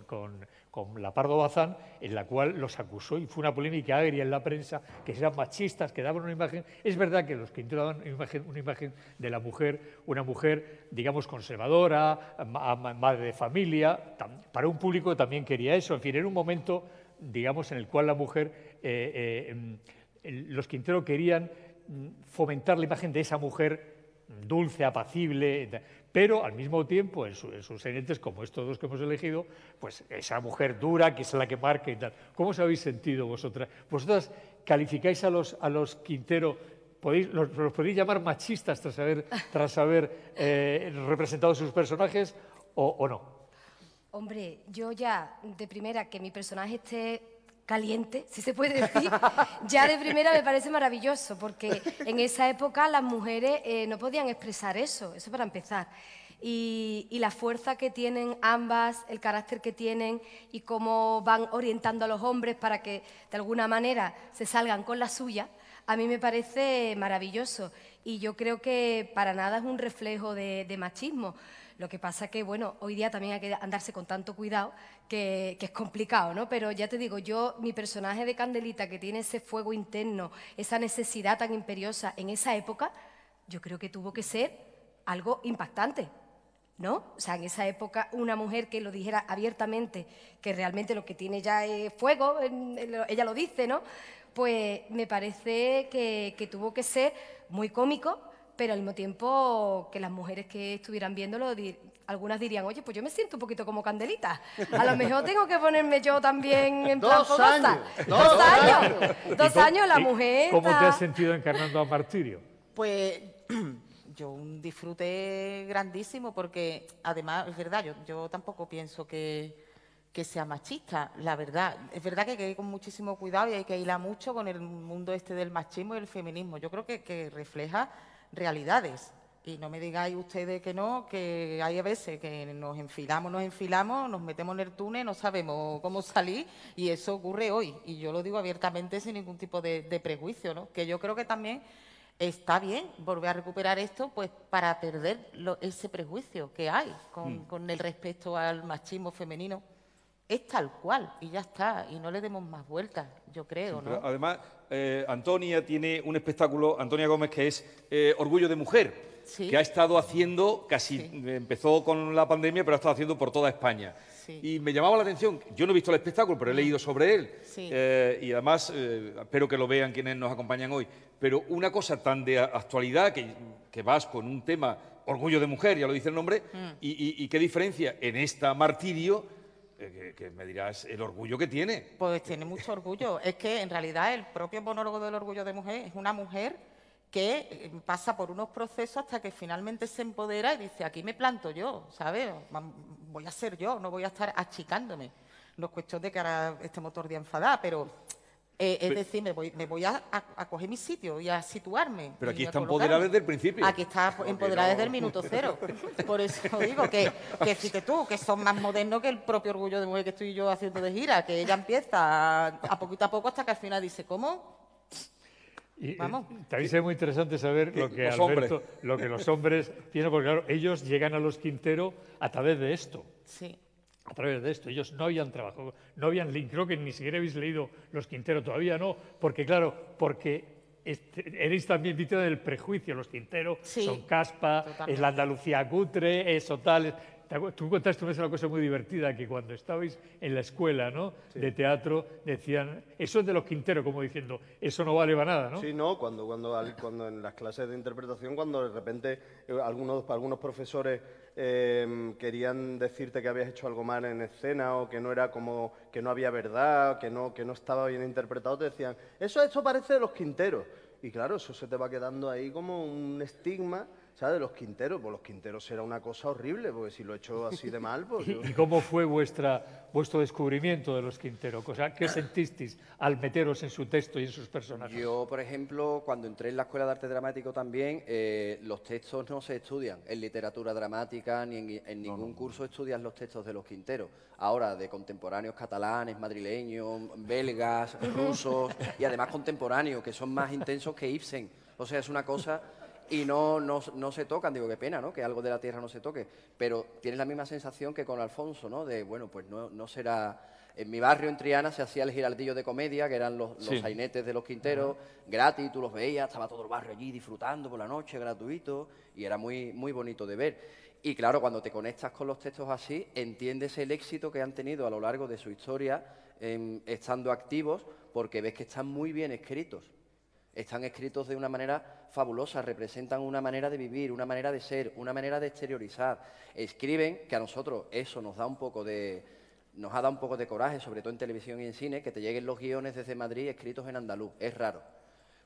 la Pardo Bazán, en la cual los acusó, y fue una polémica agria en la prensa, que eran machistas, que daban una imagen. Es verdad que los Quintero daban imagen, una imagen de la mujer, una mujer, digamos, conservadora, a madre de familia, para un público también quería eso, en fin, era un momento, digamos, en el cual la mujer, eh, eh, em, los Quintero querían mm, fomentar la imagen de esa mujer dulce, apacible, pero al mismo tiempo en, sus como estos dos que hemos elegido, pues esa mujer dura que es la que marca y tal. ¿Cómo os habéis sentido vosotras? ¿Vosotras calificáis a los, a los Quintero, podéis, los, podéis llamar machistas tras haber, tras haber eh, representado sus personajes o, no? Hombre, yo ya, de primera, que mi personaje esté caliente, si se puede decir, ya de primera me parece maravilloso, porque en esa época las mujeres eh, no podían expresar eso, eso para empezar. Y, la fuerza que tienen ambas, el carácter que tienen y cómo van orientando a los hombres para que de alguna manera se salgan con la suya, a mí me parece maravilloso. Y yo creo que para nada es un reflejo de machismo. Lo que pasa que, bueno, hoy día también hay que andarse con tanto cuidado que, es complicado, ¿no? Pero ya te digo, yo, mi personaje de Candelita, que tiene ese fuego interno, esa necesidad tan imperiosa en esa época, yo creo que tuvo que ser algo impactante, ¿no? O sea, en esa época una mujer que lo dijera abiertamente, que realmente lo que tiene ya es fuego, ella lo dice, ¿no? Pues me parece que tuvo que ser muy cómico, pero al mismo tiempo que las mujeres que estuvieran viéndolo, algunas dirían, oye, pues yo me siento un poquito como Candelita. A lo mejor tengo que ponerme yo también en plan dos años, dos, años. Dos años la mujer. ¿Cómo te has sentido encarnando a Martirio? Pues yo disfruté grandísimo porque además, es verdad, yo, tampoco pienso que sea machista, la verdad. Es verdad que hay que ir con muchísimo cuidado y hay que hilar mucho con el mundo este del machismo y el feminismo. Yo creo que refleja realidades. Y no me digáis ustedes que no, que hay a veces que nos enfilamos, nos enfilamos, nos metemos en el túnel, no sabemos cómo salir y eso ocurre hoy. Y yo lo digo abiertamente sin ningún tipo de, prejuicio, ¿no? Que yo creo que también está bien volver a recuperar esto pues para perder ese prejuicio que hay con, mm. el respecto al machismo femenino es tal cual y ya está, y no le demos más vueltas, yo creo. ¿no? Además, eh, Antonia tiene un espectáculo, Antonia Gómez, que es eh, Orgullo de Mujer. que ha estado haciendo, casi empezó con la pandemia, pero ha estado haciendo por toda España. Y me llamaba la atención, yo no he visto el espectáculo, pero he leído sobre él, eh, y además espero que lo vean quienes nos acompañan hoy, pero una cosa tan de actualidad, que, vas con un tema, orgullo de mujer, ya lo dice el nombre, mm. y, y qué diferencia en esta martirio eh, que, me dirás el orgullo que tiene. Pues tiene mucho orgullo. Es que en realidad el propio monólogo del orgullo de mujer es una mujer que eh, pasa por unos procesos hasta que finalmente se empodera y dice, aquí me planto yo, ¿sabes? Voy a ser yo, no voy a estar achicándome. No es cuestión de que ahora este motor de enfadada, pero eh, es decir, me voy, a, coger mi sitio y a situarme. Pero aquí está empoderada desde el principio. Aquí está empoderada desde el minuto cero. Por eso digo que, que tú, que son más modernos que el propio orgullo de mujer que estoy yo haciendo de gira, que ella empieza a, poquito a poco hasta que al final dice, ¿cómo? Y, Vamos. también sería muy interesante saber lo que, los lo que los hombres tienen, porque claro, ellos llegan a los Quintero a través de esto. Sí a través de esto. Ellos no habían trabajado, no habían, creo que ni siquiera habéis leído Los Quinteros, todavía no, porque claro, porque este, eres también víctima del prejuicio. Los Quinteros, son caspa, es la Andalucía cutre, eso tal tú contaste una cosa muy divertida, que cuando estabais en la escuela de teatro decían, eso es de los Quinteros, como diciendo, eso no vale para nada, ¿no? Sí, no, cuando, cuando, cuando en las clases de interpretación, cuando de repente eh, algunos, algunos profesores em, querían decirte que habías hecho algo mal en escena o que no era como, que no había verdad, que no, que no estaba bien interpretado, te decían, eso, eso parece de los Quinteros. Y claro, eso se te va quedando ahí como un estigma de Los Quinteros, pues los Quinteros era una cosa horrible, porque si lo he hecho así de mal, pues... ¿Y cómo fue vuestra, vuestro descubrimiento de los Quinteros? O sea, ¿qué sentisteis al meteros en su texto y en sus personajes? Yo, por ejemplo, cuando entré en la Escuela de Arte Dramático también, eh, los textos no se estudian en literatura dramática, ni en, ningún curso estudias los textos de los Quinteros. Ahora, de contemporáneos catalanes, madrileños, belgas, rusos, y además contemporáneos, que son más intensos que Ibsen. O sea, es una cosa y no, no, se tocan. Digo, qué pena, ¿no? Que algo de la tierra no se toque. Pero tienes la misma sensación que con Alfonso, ¿no? De, bueno, pues no, no será... En mi barrio, en Triana, se hacía el giraldillo de comedia, que eran los, los sainetes de los Quinteros, gratis, tú los veías, estaba todo el barrio allí disfrutando por la noche, gratuito, y era muy, muy bonito de ver. Y claro, cuando te conectas con los textos así, entiendes el éxito que han tenido a lo largo de su historia em, estando activos, porque ves que están muy bien escritos. Están escritos de una manera fabulosas, representan una manera de vivir, una manera de ser, una manera de exteriorizar. Escriben, que a nosotros eso nos da un poco de, nos ha dado un poco de coraje, sobre todo en televisión y en cine, que te lleguen los guiones desde Madrid escritos en andaluz. Es raro,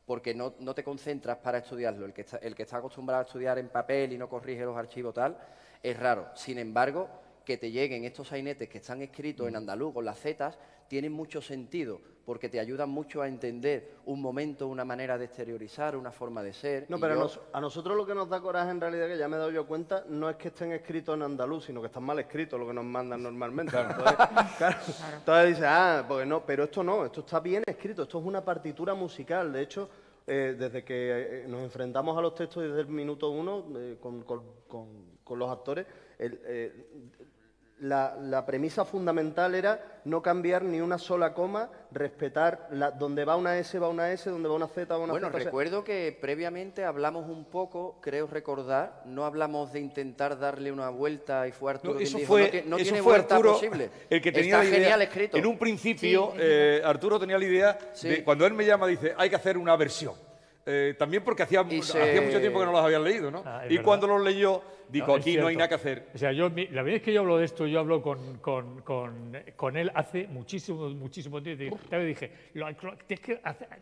porque no, te concentras para estudiarlo. El que, está, el que está acostumbrado a estudiar en papel y no corrige los archivos tal, es raro. Sin embargo, que te lleguen estos sainetes que están escritos en andaluz con las zetas tienen mucho sentido porque te ayudan mucho a entender un momento, una manera de exteriorizar, una forma de ser. No, pero a, nosotros lo que nos da coraje en realidad, que ya me he dado yo cuenta, no es que estén escritos en andaluz, sino que están mal escritos lo que nos mandan normalmente. Entonces, claro, dices, ah, porque no, pero esto no, esto está bien escrito, esto es una partitura musical. De hecho, eh, desde que eh, nos enfrentamos a los textos desde el minuto uno eh, con, con, los actores, la, premisa fundamental era no cambiar ni una sola coma, respetar la, donde va una S, va una S, donde va una Z, va una Z. Bueno, recuerdo que previamente hablamos un poco, creo recordar, no hablamos de intentar darle una vuelta y fue Arturo no, no, tiene vuelta posible. El que tenía Está genial escrito. En un principio, eh, Arturo tenía la idea, cuando él me llama, dice, hay que hacer una versión. Eh, también porque hacía, mucho tiempo que no los habían leído, ¿no? Ah, y cuando los leyó, Digo, aquí no hay nada que hacer. O sea, yo, la vez que yo hablo de esto, yo hablo con, él hace muchísimo, muchísimo tiempo. dije,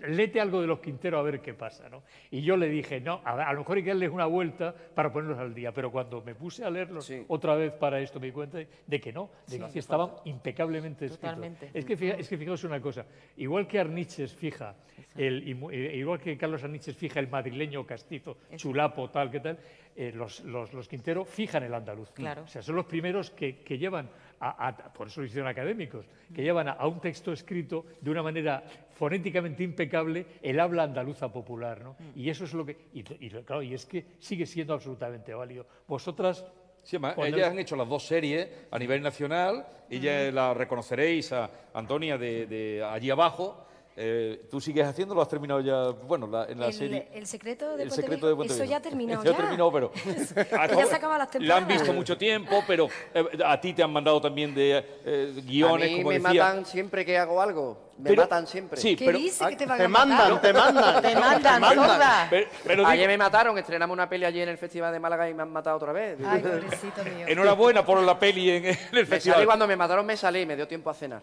lete algo de los Quinteros a ver qué pasa, Y yo le dije, no, a, lo mejor hay que darles una vuelta para ponerlos al día. Pero cuando me puse a leerlos otra vez para esto, me di cuenta de que no, de que estaban impecablemente Totalmente. escritos. Es que, fija, es una cosa, igual que Arniches fija, el, eh, igual que Carlos Arniches fija el madrileño castizo, chulapo, tal, que tal, eh, los, los, Quintero fijan el andaluz. O sea, son los primeros que, llevan, a, por eso lo hicieron académicos, que llevan a, un texto escrito de una manera fonéticamente impecable el habla andaluza popular. ¿no? Mm. Y eso es lo que. Y, claro, y es que sigue siendo absolutamente válido. Vosotras Sí, ellas han hecho las dos series a nivel nacional. Ella ya mm. la reconoceréis a Antonia de, allí abajo. Eh, ¿Tú sigues haciéndolo? ¿Has terminado ya? Bueno, la, en la serie. El secreto de, el secreto de Eso ya ha terminado. Ya, ya terminó, pero. ya se acaban las temporadas. La han visto mucho tiempo, pero eh, a ti te han mandado también de eh, guiones. A mí me matan siempre que hago algo. Me matan siempre. Sí, pero, te, mandan, te mandan, te mandan. Te mandan, pero, Ayer me mataron, estrenamos una peli allí en el Festival de Málaga y me han matado otra vez. Ay, pobrecito mío. Enhorabuena por la peli en, el me Festival. Salí, cuando me mataron me salí, me dio tiempo a cenar.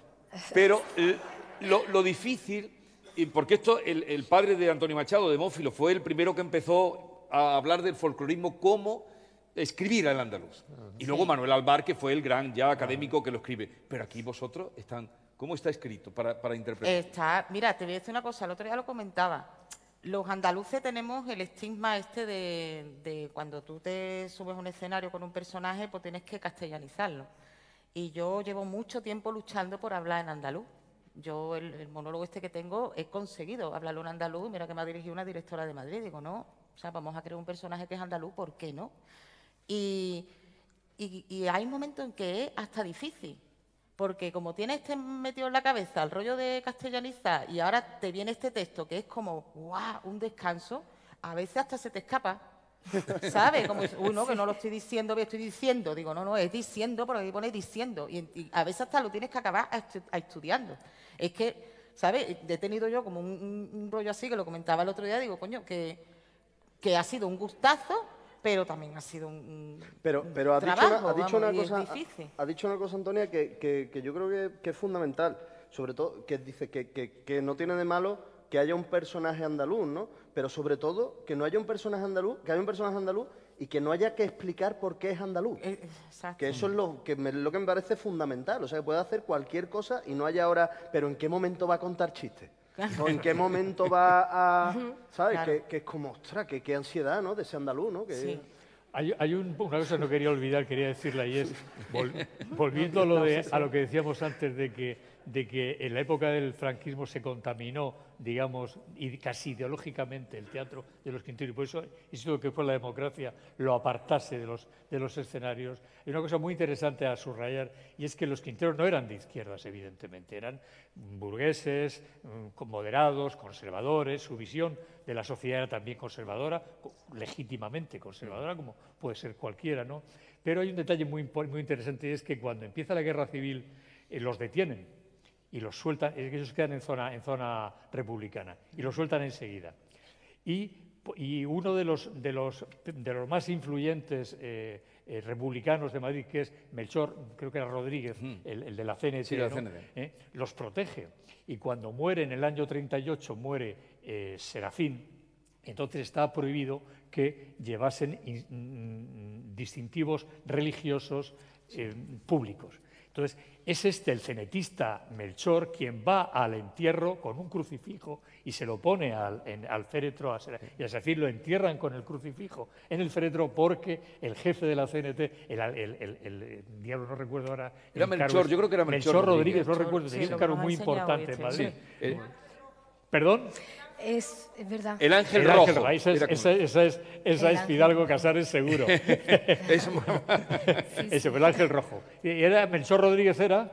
Pero lo, difícil, porque esto, el, padre de Antonio Machado, de Mófilo, fue el primero que empezó a hablar del folclorismo como escribir al andaluz. Y luego Manuel Alvar, que fue el gran ya académico que lo escribe. Pero aquí vosotros están... ¿Cómo está escrito para, interpretar? Está, mira, te voy a decir una cosa, el otro día lo comentaba. Los andaluces tenemos el estigma este de, de, cuando tú te subes a un escenario con un personaje, pues tienes que castellanizarlo. Y yo llevo mucho tiempo luchando por hablar en andaluz yo el, monólogo este que tengo he conseguido hablarlo en andaluz, mira que me ha dirigido una directora de Madrid, digo, no, o sea, vamos a crear un personaje que es andaluz, ¿por qué no? Y, y, y hay momentos en que es hasta difícil, porque como tienes este metido en la cabeza el rollo de castellanizar y ahora te viene este texto que es como, ¡guau!, un descanso, a veces hasta se te escapa ¿Sabes? Como uno que no lo estoy diciendo, que estoy diciendo. Digo, no, no, es diciendo, porque ahí pone diciendo. Y, a veces hasta lo tienes que acabar estudiando. Es que, ¿sabes? He tenido yo como un, rollo así que lo comentaba el otro día. Digo, coño, que, que ha sido un gustazo, pero también ha sido un. Pero, pero ha, dicho una, ha dicho una cosa. Ha, dicho una cosa, Antonia, que, yo creo que, es fundamental. Sobre todo, que dice que, que no tiene de malo que haya un personaje andaluz, ¿no? Pero sobre todo que no haya un personaje andaluz, que haya un personaje andaluz y que no haya que explicar por qué es andaluz. Eh, que eso es lo que, me, parece fundamental. O sea, que pueda hacer cualquier cosa y no haya ahora, pero ¿en qué momento va a contar chistes? ¿O en qué momento va a...? ¿Sabes? Que, es como, ostras, que, qué ansiedad, ¿no? De ese andaluz, ¿no? sí. Hay, una cosa que no quería olvidar, quería decirla, y es, volviendo a lo, que decíamos antes de que en la época del franquismo se contaminó digamos, casi ideológicamente el teatro de los Quinteros, y por eso insisto que fue la democracia lo apartase de los, de los escenarios. Y una cosa muy interesante a subrayar, y es que los Quinteros no eran de izquierdas, evidentemente, eran burgueses, mm, moderados, conservadores, su visión de la sociedad era también conservadora, legítimamente conservadora, como puede ser cualquiera, ¿no? Pero hay un detalle muy, muy interesante, y es que cuando empieza la guerra civil, eh, los detienen y los sueltan, que ellos quedan en zona, en zona republicana, y los sueltan enseguida. Y, uno de los, de, los, de los, más influyentes eh, eh, republicanos de Madrid, que es Melchor, creo que era Rodríguez, el, de la CNT, eh, los protege. Y cuando muere en el año 38, muere Serafín, entonces está prohibido que llevasen mm, distintivos religiosos públicos. Entonces, es este el cenetista Melchor quien va al entierro con un crucifijo y se lo pone al, féretro, y es decir, lo entierran con el crucifijo en el féretro porque el jefe de la CNT, el, diablo no recuerdo ahora. Era Melchor, yo creo que era Melchor. Melchor Rodríguez, no recuerdo, tenía un cargo muy importante en este, Madrid. Eh, ¿Perdón? Es, verdad. El ángel rojo. Esa, es, esa, es, Casares seguro. Ese fue el ángel rojo. ¿Y era Melchor Rodríguez era?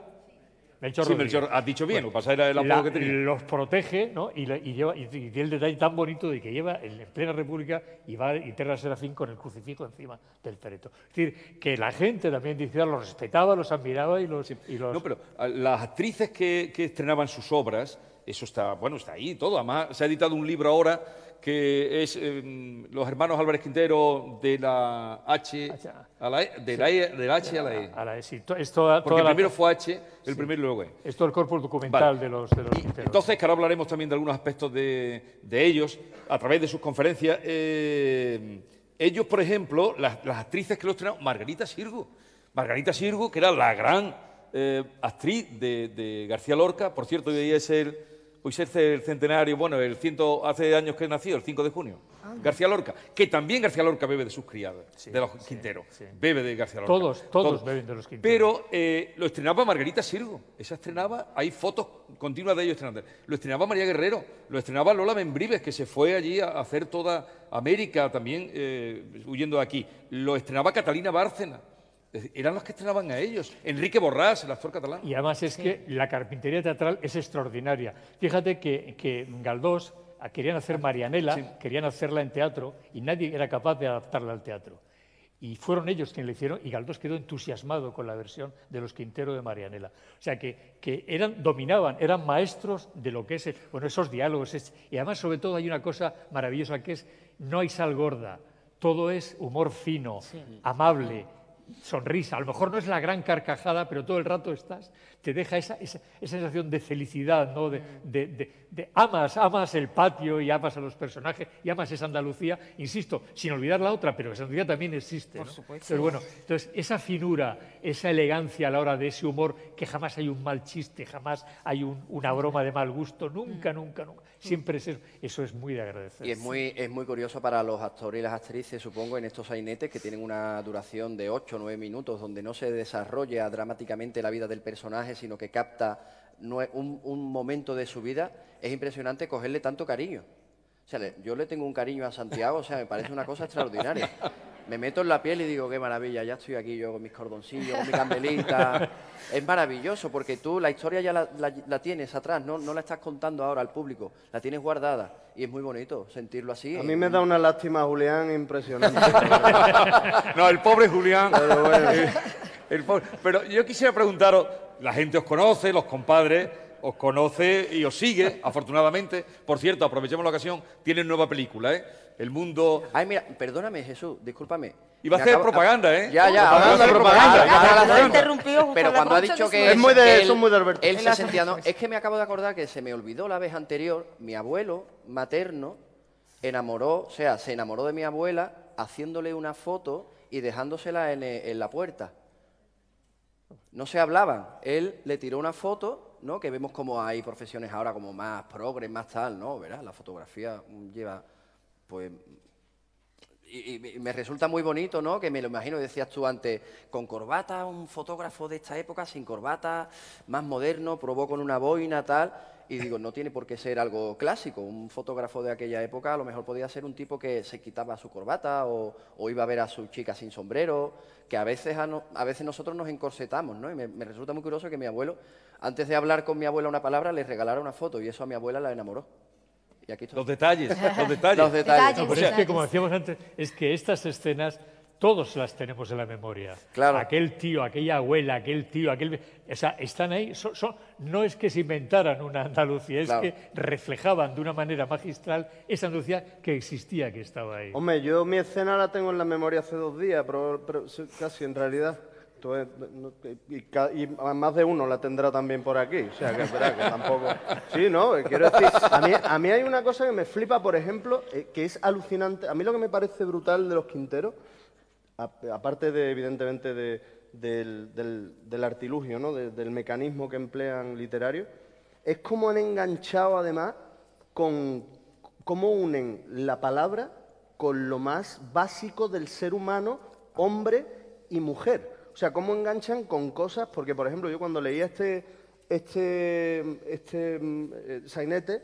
Melchor sí, Melchor, dicho bien, pasa era que tenía. Los protege, ¿no? Y, lleva, y, tiene el detalle tan bonito de que lleva en plena república y va y Terra Serafín con el crucifijo encima del tereto Es decir, que la gente también de ah, los respetaba, los admiraba y los... Y No, pero ah, las actrices que, que estrenaban sus obras eso está, bueno, está ahí todo. Además, se ha editado un libro ahora que es eh, los hermanos Álvarez Quintero de la H a la E, de la, e, H a la E. Porque primero fue H, el primero luego E. Es el corpus documental de los, Quinteros. Entonces, que ahora hablaremos también de algunos aspectos de, ellos a través de sus conferencias. Eh, ellos, por ejemplo, las, actrices que los tenemos, Margarita Sirgo. Margarita Sirgo, que era la gran eh, actriz de, de, García Lorca, por cierto, hoy día es el Hoy se hace el centenario, bueno, el ciento, hace años que nació, el 5 de junio. Ah. García Lorca, que también García Lorca bebe de sus criadas, de los Quinteros. Bebe de García Lorca. Todos, todos, beben de los Quinteros. Pero eh, lo estrenaba Margarita Sirgo. Esa estrenaba, hay fotos continuas de ellos estrenando. Lo estrenaba María Guerrero, lo estrenaba Lola Membrives, que se fue allí a hacer toda América también, eh, huyendo de aquí. Lo estrenaba Catalina Bárcena eran los que estrenaban a ellos. Enrique Borrás, el actor catalán. Y además es que la carpintería teatral es extraordinaria. Fíjate que, Galdós querían hacer Marianela, querían hacerla en teatro y nadie era capaz de adaptarla al teatro. Y fueron ellos quienes la hicieron y Galdós quedó entusiasmado con la versión de los Quintero de Marianela. O sea, que, que eran, dominaban, eran maestros de lo que es, bueno, esos diálogos. y además, sobre todo, hay una cosa maravillosa que es, no hay sal gorda, todo es humor fino, amable sonrisa. A lo mejor no es la gran carcajada, pero todo el rato estás te deja esa, esa, sensación de felicidad, ¿no? Mm. De, amas, amas el patio y amas a los personajes y amas esa Andalucía, insisto, sin olvidar la otra, pero esa Andalucía también existe. Pero bueno, entonces esa finura, esa elegancia a la hora de ese humor, que jamás hay un mal chiste, jamás hay una broma de mal gusto, nunca, mm. nunca, nunca. Siempre es eso. Eso es muy de agradecer. Y es muy, es muy curioso para los actores y las actrices, supongo, en estos sainetes que tienen una duración de 8 o 9 minutos, donde no se desarrolla dramáticamente la vida del personaje, sino que capta un, momento de su vida, es impresionante cogerle tanto cariño. O sea, yo le tengo un cariño a Santiago, o sea, me parece una cosa extraordinaria. Me meto en la piel y digo, qué maravilla, ya estoy aquí yo con mis cordoncillos, con mi candelita. Es maravilloso porque tú la historia ya la, tienes atrás, no, no la estás contando ahora al público, la tienes guardada y es muy bonito sentirlo así. A mí me da una lástima Julián impresionante. no, el pobre Julián. Pero, Pero yo quisiera preguntaros, la gente os conoce, los compadres os conoce y os sigue, afortunadamente. Por cierto, aprovechemos la ocasión, tienen nueva película, ¿eh? El mundo... Ay, mira, perdóname, Jesús, discúlpame. Iba a hacer propaganda, ¿eh? Ya, ya, propaganda, propaganda. propaganda. propaganda. Pero cuando ha dicho que... Es muy de, muy Alberto. es que me acabo de acordar que se me olvidó la vez anterior, mi abuelo materno enamoró, o sea, se enamoró de mi abuela haciéndole una foto y dejándosela en, eh, en la puerta. No se hablaban. Él le tiró una foto, ¿no? Que vemos como hay profesiones ahora como más progres, más tal, ¿no? ¿Verdad? La fotografía lleva, pues... Y, y me resulta muy bonito, ¿no? Que me lo imagino, decías tú antes, con corbata, un fotógrafo de esta época, sin corbata, más moderno, probó con una boina, tal y digo, no tiene por qué ser algo clásico. Un fotógrafo de aquella época a lo mejor podía ser un tipo que se quitaba su corbata o, iba a ver a su chica sin sombrero, que a veces, veces nosotros nos encorsetamos, Y me, resulta muy curioso que mi abuelo, antes de hablar con mi abuela una palabra, le regalara una foto y eso a mi abuela la enamoró. Los detalles, los detalles. los detalles. como decíamos antes, es que estas escenas todos las tenemos en la memoria. Aquel tío, aquella abuela, aquel tío, aquel. O sea, están ahí. No es que se inventaran una Andalucía, es que reflejaban de una manera magistral esa Andalucía que existía, que estaba ahí. Hombre, yo mi escena la tengo en la memoria hace dos días, pero, casi en realidad. Y, más de uno la tendrá también por aquí. O sea, que verdad que tampoco. Sí, no, quiero decir. A mí, hay una cosa que me flipa, por ejemplo, eh, que es alucinante. A mí lo que me parece brutal de los Quinteros aparte de, evidentemente, del, artilugio, ¿no? del mecanismo que emplean literarios, es cómo han enganchado además con cómo unen la palabra con lo más básico del ser humano, hombre y mujer. O sea, cómo enganchan con cosas, porque por ejemplo yo cuando leía este, este, este eh, sainete,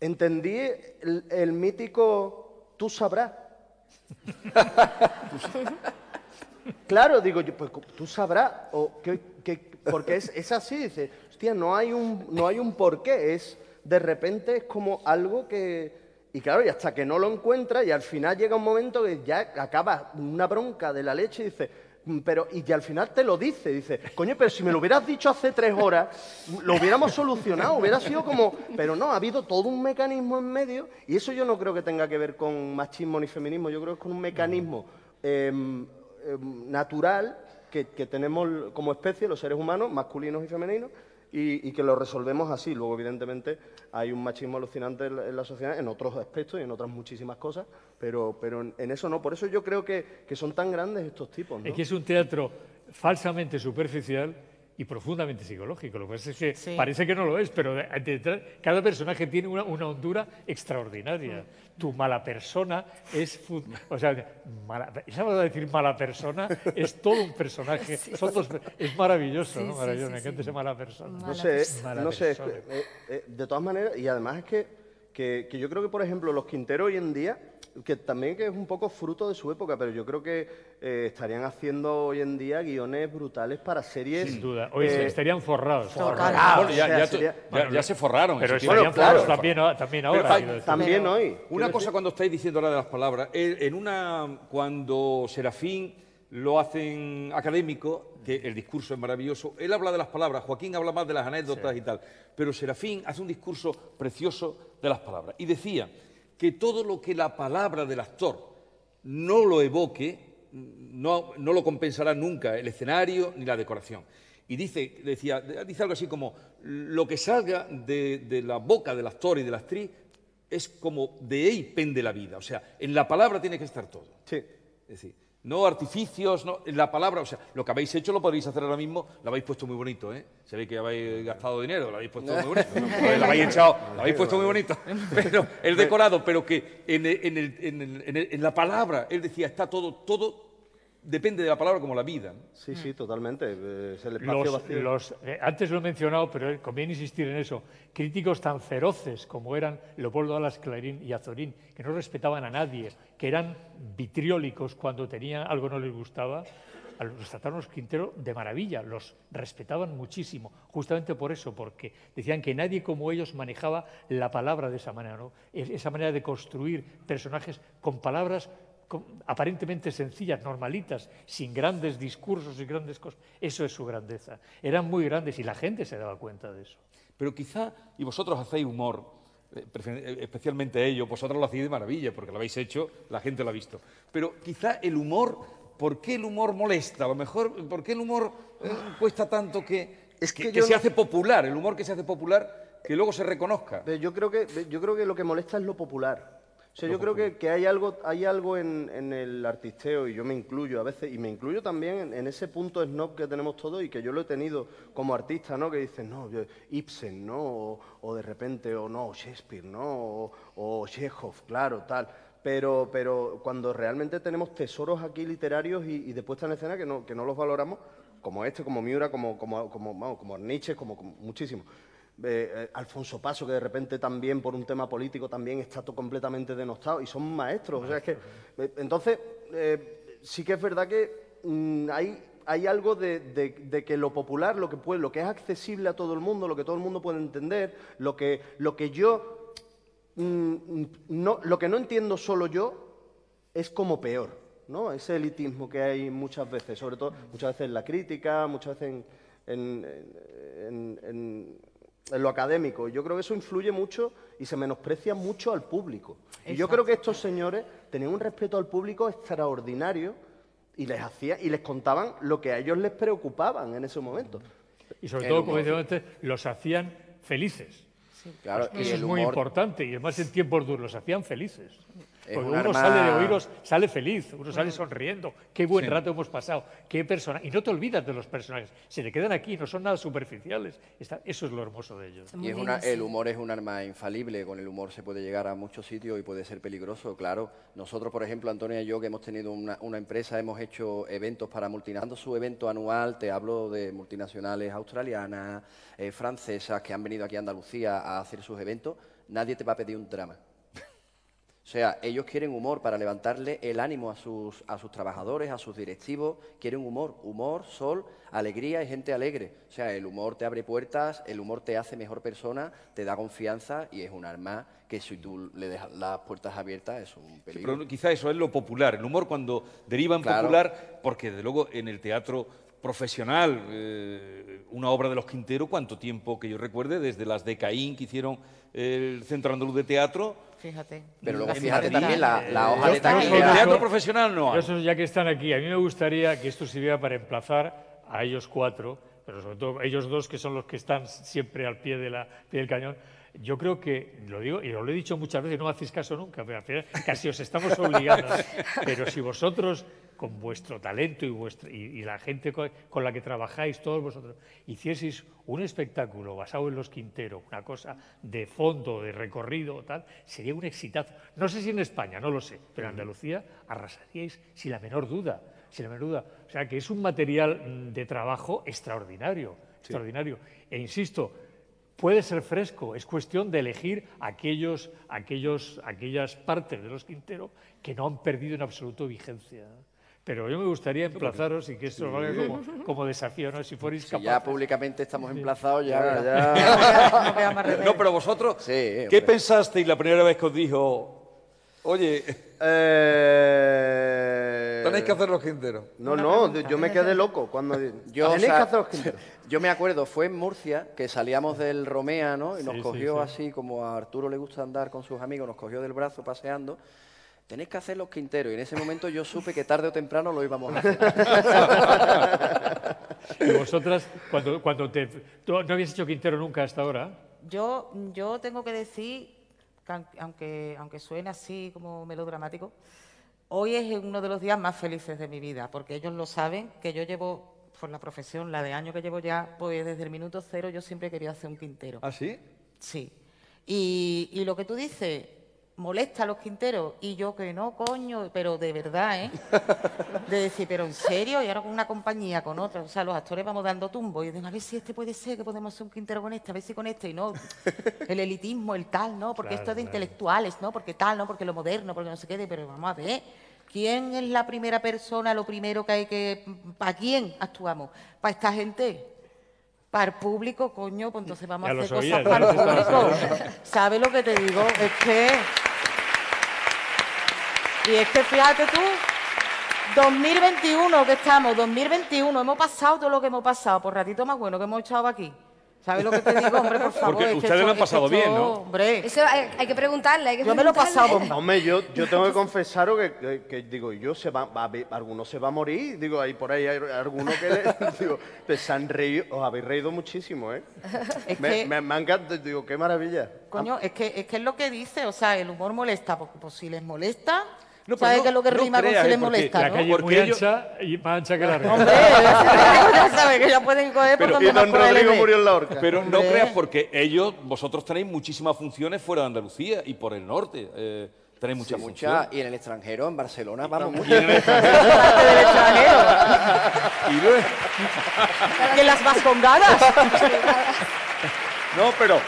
entendí el mítico tú sabrás, claro, digo pues tú sabrás, porque es, es, así, dice, hostia, no hay un, no hay un porqué, es de repente es como algo que... Y claro, y hasta que no lo encuentra y al final llega un momento que ya acaba una bronca de la leche y dice, Mm, pero, y al final te lo dice, dice, coño, pero si me lo hubieras dicho hace tres horas, lo hubiéramos solucionado, hubiera sido como, pero no, ha habido todo un mecanismo en medio, y eso yo no creo que tenga que ver con machismo ni feminismo, yo creo que es con un mecanismo em, em, natural que, tenemos como especie, los seres humanos, masculinos y femeninos, y, que lo resolvemos así. Luego, evidentemente, hay un machismo alucinante en la sociedad, en otros aspectos y en otras muchísimas cosas, pero, pero en eso no. Por eso yo creo que, que son tan grandes estos tipos. Es que es un teatro falsamente superficial y profundamente psicológico. Lo que pasa es que parece que no lo es, pero cada personaje tiene una, una hondura extraordinaria. Tu mala persona es... O sea, mala, esa a decir mala persona es todo un personaje. es maravilloso, ¿no? mala persona. no sé, sé eh, eh, de todas maneras, y además es que que, yo creo que, por ejemplo, los Quinteros hoy en día, que también que es un poco fruto de su época, pero yo creo que eh, estarían haciendo hoy en día guiones brutales para series. Sin duda. Hoy eh, estarían forrados. Forrados. Bueno, ya, se forraron. Pero estarían forrados también, ahora. también hoy. Una cosa cuando estáis diciendo la de las palabras, eh, en una, cuando Serafín lo hacen académico, que el discurso es maravilloso. Él habla de las palabras, Joaquín habla más de las anécdotas y tal, pero Serafín hace un discurso precioso de las palabras. Y decía que todo lo que la palabra del actor no lo evoque, no, no lo compensará nunca el escenario ni la decoración. Y dice, decía, dice algo así como, lo que salga de, la boca del actor y de la actriz es como de ahí pende la vida. O sea, en la palabra tiene que estar todo. Sí. Es decir, no artificios, no, la palabra, o sea, lo que habéis hecho lo podéis hacer ahora mismo, lo habéis puesto muy bonito, ¿eh? Se ve que habéis gastado dinero, lo habéis puesto muy bonito, lo habéis echado, lo habéis puesto muy bonito, pero el decorado, pero que en, en, en, la palabra, él decía, está todo, todo depende de la palabra como la vida. Sí, sí, totalmente. Eh, eh, antes lo he mencionado, pero conviene insistir en eso. Críticos tan feroces como eran Leopoldo Alas Clarín y Azorín, que no respetaban a nadie, que eran vitriólicos cuando tenían algo no les gustaba, a los trataron los Quintero de maravilla, los respetaban muchísimo, justamente por eso, porque decían que nadie como ellos manejaba la palabra de esa manera, ¿no? esa manera de construir personajes con palabras aparentemente sencillas, normalitas, sin grandes discursos y grandes cosas. Eso es su grandeza. Eran muy grandes y la gente se daba cuenta de eso. Pero quizá, y vosotros hacéis humor, eh, eh, especialmente ello, vosotros lo hacéis de maravilla, porque lo habéis hecho, la gente lo ha visto. Pero quizá el humor, ¿por qué el humor molesta? A lo mejor, ¿por qué el humor eh, cuesta tanto que, es que, se hace popular? El humor que se hace popular, que luego se reconozca. Yo creo que, yo creo que lo que molesta es lo popular. O sea, yo creo que, que, hay algo, hay algo en, el artisteo, y yo me incluyo a veces, y me incluyo también en, ese punto snob que tenemos todos y que yo lo he tenido como artista, ¿no? Que dicen, no, Ibsen, ¿no? O, de repente, o no, Shakespeare, ¿no? O, Chekhov, claro, tal. Pero, pero cuando realmente tenemos tesoros aquí literarios y, y de puesta en escena que no, que no los valoramos, como este, como Miura, como, como, como, como Nietzsche, como, muchísimo. muchísimos. Eh, eh, Alfonso Paso, que de repente también por un tema político también está completamente denostado, y son maestros. o sea, es que, eh, entonces, sí que es verdad que mm, hay, algo de, que lo popular, lo que, es accesible a todo el mundo, lo que todo el mundo puede entender, lo que, lo que yo, mm, mm, no, lo que no entiendo solo yo, es como peor. ¿no? Ese elitismo que hay muchas veces, sobre todo muchas veces en la crítica, muchas veces en, en en lo académico. Yo creo que eso influye mucho y se menosprecia mucho al público. Y yo creo que estos señores tenían un respeto al público extraordinario y les hacía y les contaban lo que a ellos les preocupaban en ese momento. Y sobre todo, como decía antes, los hacían felices. Claro, eso es muy importante y además en tiempos duros los hacían felices. Pues uno sale de oídos, sale feliz, uno sale sonriendo. Qué buen rato hemos pasado. Qué persona... Y no te olvidas de los personajes. Se te quedan aquí, no son nada superficiales. Eso es lo hermoso de ellos. Y es una... el humor es un arma infalible. Con el humor se puede llegar a muchos sitios y puede ser peligroso, claro. Nosotros, por ejemplo, Antonia y yo, que hemos tenido una, empresa, hemos hecho eventos para multinacionales. Su evento anual, te hablo de multinacionales australianas, eh, francesas, que han venido aquí a Andalucía a hacer sus eventos. Nadie te va a pedir un drama. O sea, ellos quieren humor para levantarle el ánimo a sus, a sus trabajadores, a sus directivos, quieren humor, humor, sol, alegría y gente alegre. O sea, el humor te abre puertas, el humor te hace mejor persona, te da confianza y es un arma que si tú le dejas las puertas abiertas es un peligro. pero quizá eso es lo popular, el humor cuando deriva en popular, porque desde luego en el teatro profesional, eh, una obra de los Quintero, cuánto tiempo que yo recuerde, desde las de Caín que hicieron el Centro Andaluz de Teatro, pero luego fíjate también la, hoja de taquilla. El teatro profesional no. ya que están aquí, a mí me gustaría que esto sirviera para emplazar a ellos cuatro, pero sobre todo ellos dos que son los que están siempre al pie, de la, del cañón. Yo creo que, lo digo, y lo he dicho muchas veces, no hacéis caso nunca, casi os estamos obligando. pero si vosotros con vuestro talento y, vuestro y, la gente con, la que trabajáis, todos vosotros, hicieseis un espectáculo basado en los Quinteros, una cosa de fondo, de recorrido, tal, sería un exitazo. No sé si en España, no lo sé, pero en Andalucía arrasaríais sin la menor duda, sin la menor duda. O sea, que es un material mm, de trabajo extraordinario, extraordinario. E insisto, puede ser fresco, es cuestión de elegir aquellos, aquellos, aquellas partes de los Quinteros que no han perdido en absoluto vigencia. Pero yo me gustaría emplazaros y que esto valga como, como desafío, ¿no? Si fuerais capaz. ya públicamente estamos emplazados, ya. no, pero vosotros, sí, ¿qué pensasteis la primera vez que os dijo, oye, eh, tenéis que hacer los No, no, yo me quedé loco cuando. yo, tenéis que Yo me acuerdo, fue en Murcia que salíamos del Romea, ¿no? Y nos cogió así, como a Arturo le gusta andar con sus amigos, nos cogió del brazo paseando tenéis que hacer los quinteros. Y en ese momento yo supe que tarde o temprano lo íbamos a hacer. ¿Y vosotras, cuando, cuando te... ¿tú no habías hecho quintero nunca hasta ahora? Yo, yo tengo que decir, aunque, aunque suene así como melodramático, hoy es uno de los días más felices de mi vida, porque ellos lo saben, que yo llevo por la profesión, la de año que llevo ya, pues desde el minuto cero yo siempre quería hacer un quintero. ¿Ah, sí? Sí. Y, y lo que tú dices, molesta a los quinteros. Y yo que no, coño, pero de verdad, ¿eh? De decir, pero en serio, y ahora con una compañía, con otra. O sea, los actores vamos dando tumbo y dicen, a ver si este puede ser, que podemos hacer un quintero con este, a ver si con este, y no. El elitismo, el tal, ¿no? Porque esto es de intelectuales, ¿no? Porque tal, ¿no? Porque lo moderno, porque no se quede. pero vamos a ver. ¿Quién es la primera persona, lo primero que hay que... ¿Para quién actuamos? ¿Para esta gente? Par público, coño, pues entonces vamos a hacer cosas para público. ¿Sabes lo que te digo? Es que... Y es que fíjate tú, 2021 que estamos, 2021, hemos pasado todo lo que hemos pasado, por ratito más bueno que hemos echado aquí. ¿Sabes lo que te digo, hombre? Por favor. Porque ustedes lo han pasado bien, ¿no? Hombre. Eso hay, que preguntarle, hay que Yo me lo he pasado. hombre, yo, yo tengo que confesaros que, que, digo, yo se va, alguno se va a morir. Digo, ahí por ahí hay alguno que le, digo, pues se han reído, os habéis reído muchísimo, ¿eh? me, han me, digo, qué maravilla. Coño, es que, es que es lo que dice, o sea, el humor molesta, porque pues si les molesta, no, que qué es lo que rima con se le molesta? La calle es muy ancha y más ancha que la red. Hombre, ya sabe que ya pueden coger por donde don Rodrigo murió en la horca. Pero no creas porque ellos, vosotros tenéis muchísimas funciones fuera de Andalucía y por el norte. Eh, tenéis muchas funciones. muchas. Y en el extranjero, en Barcelona, vamos mucho. Y en el extranjero. y en las vascongadas. no, pero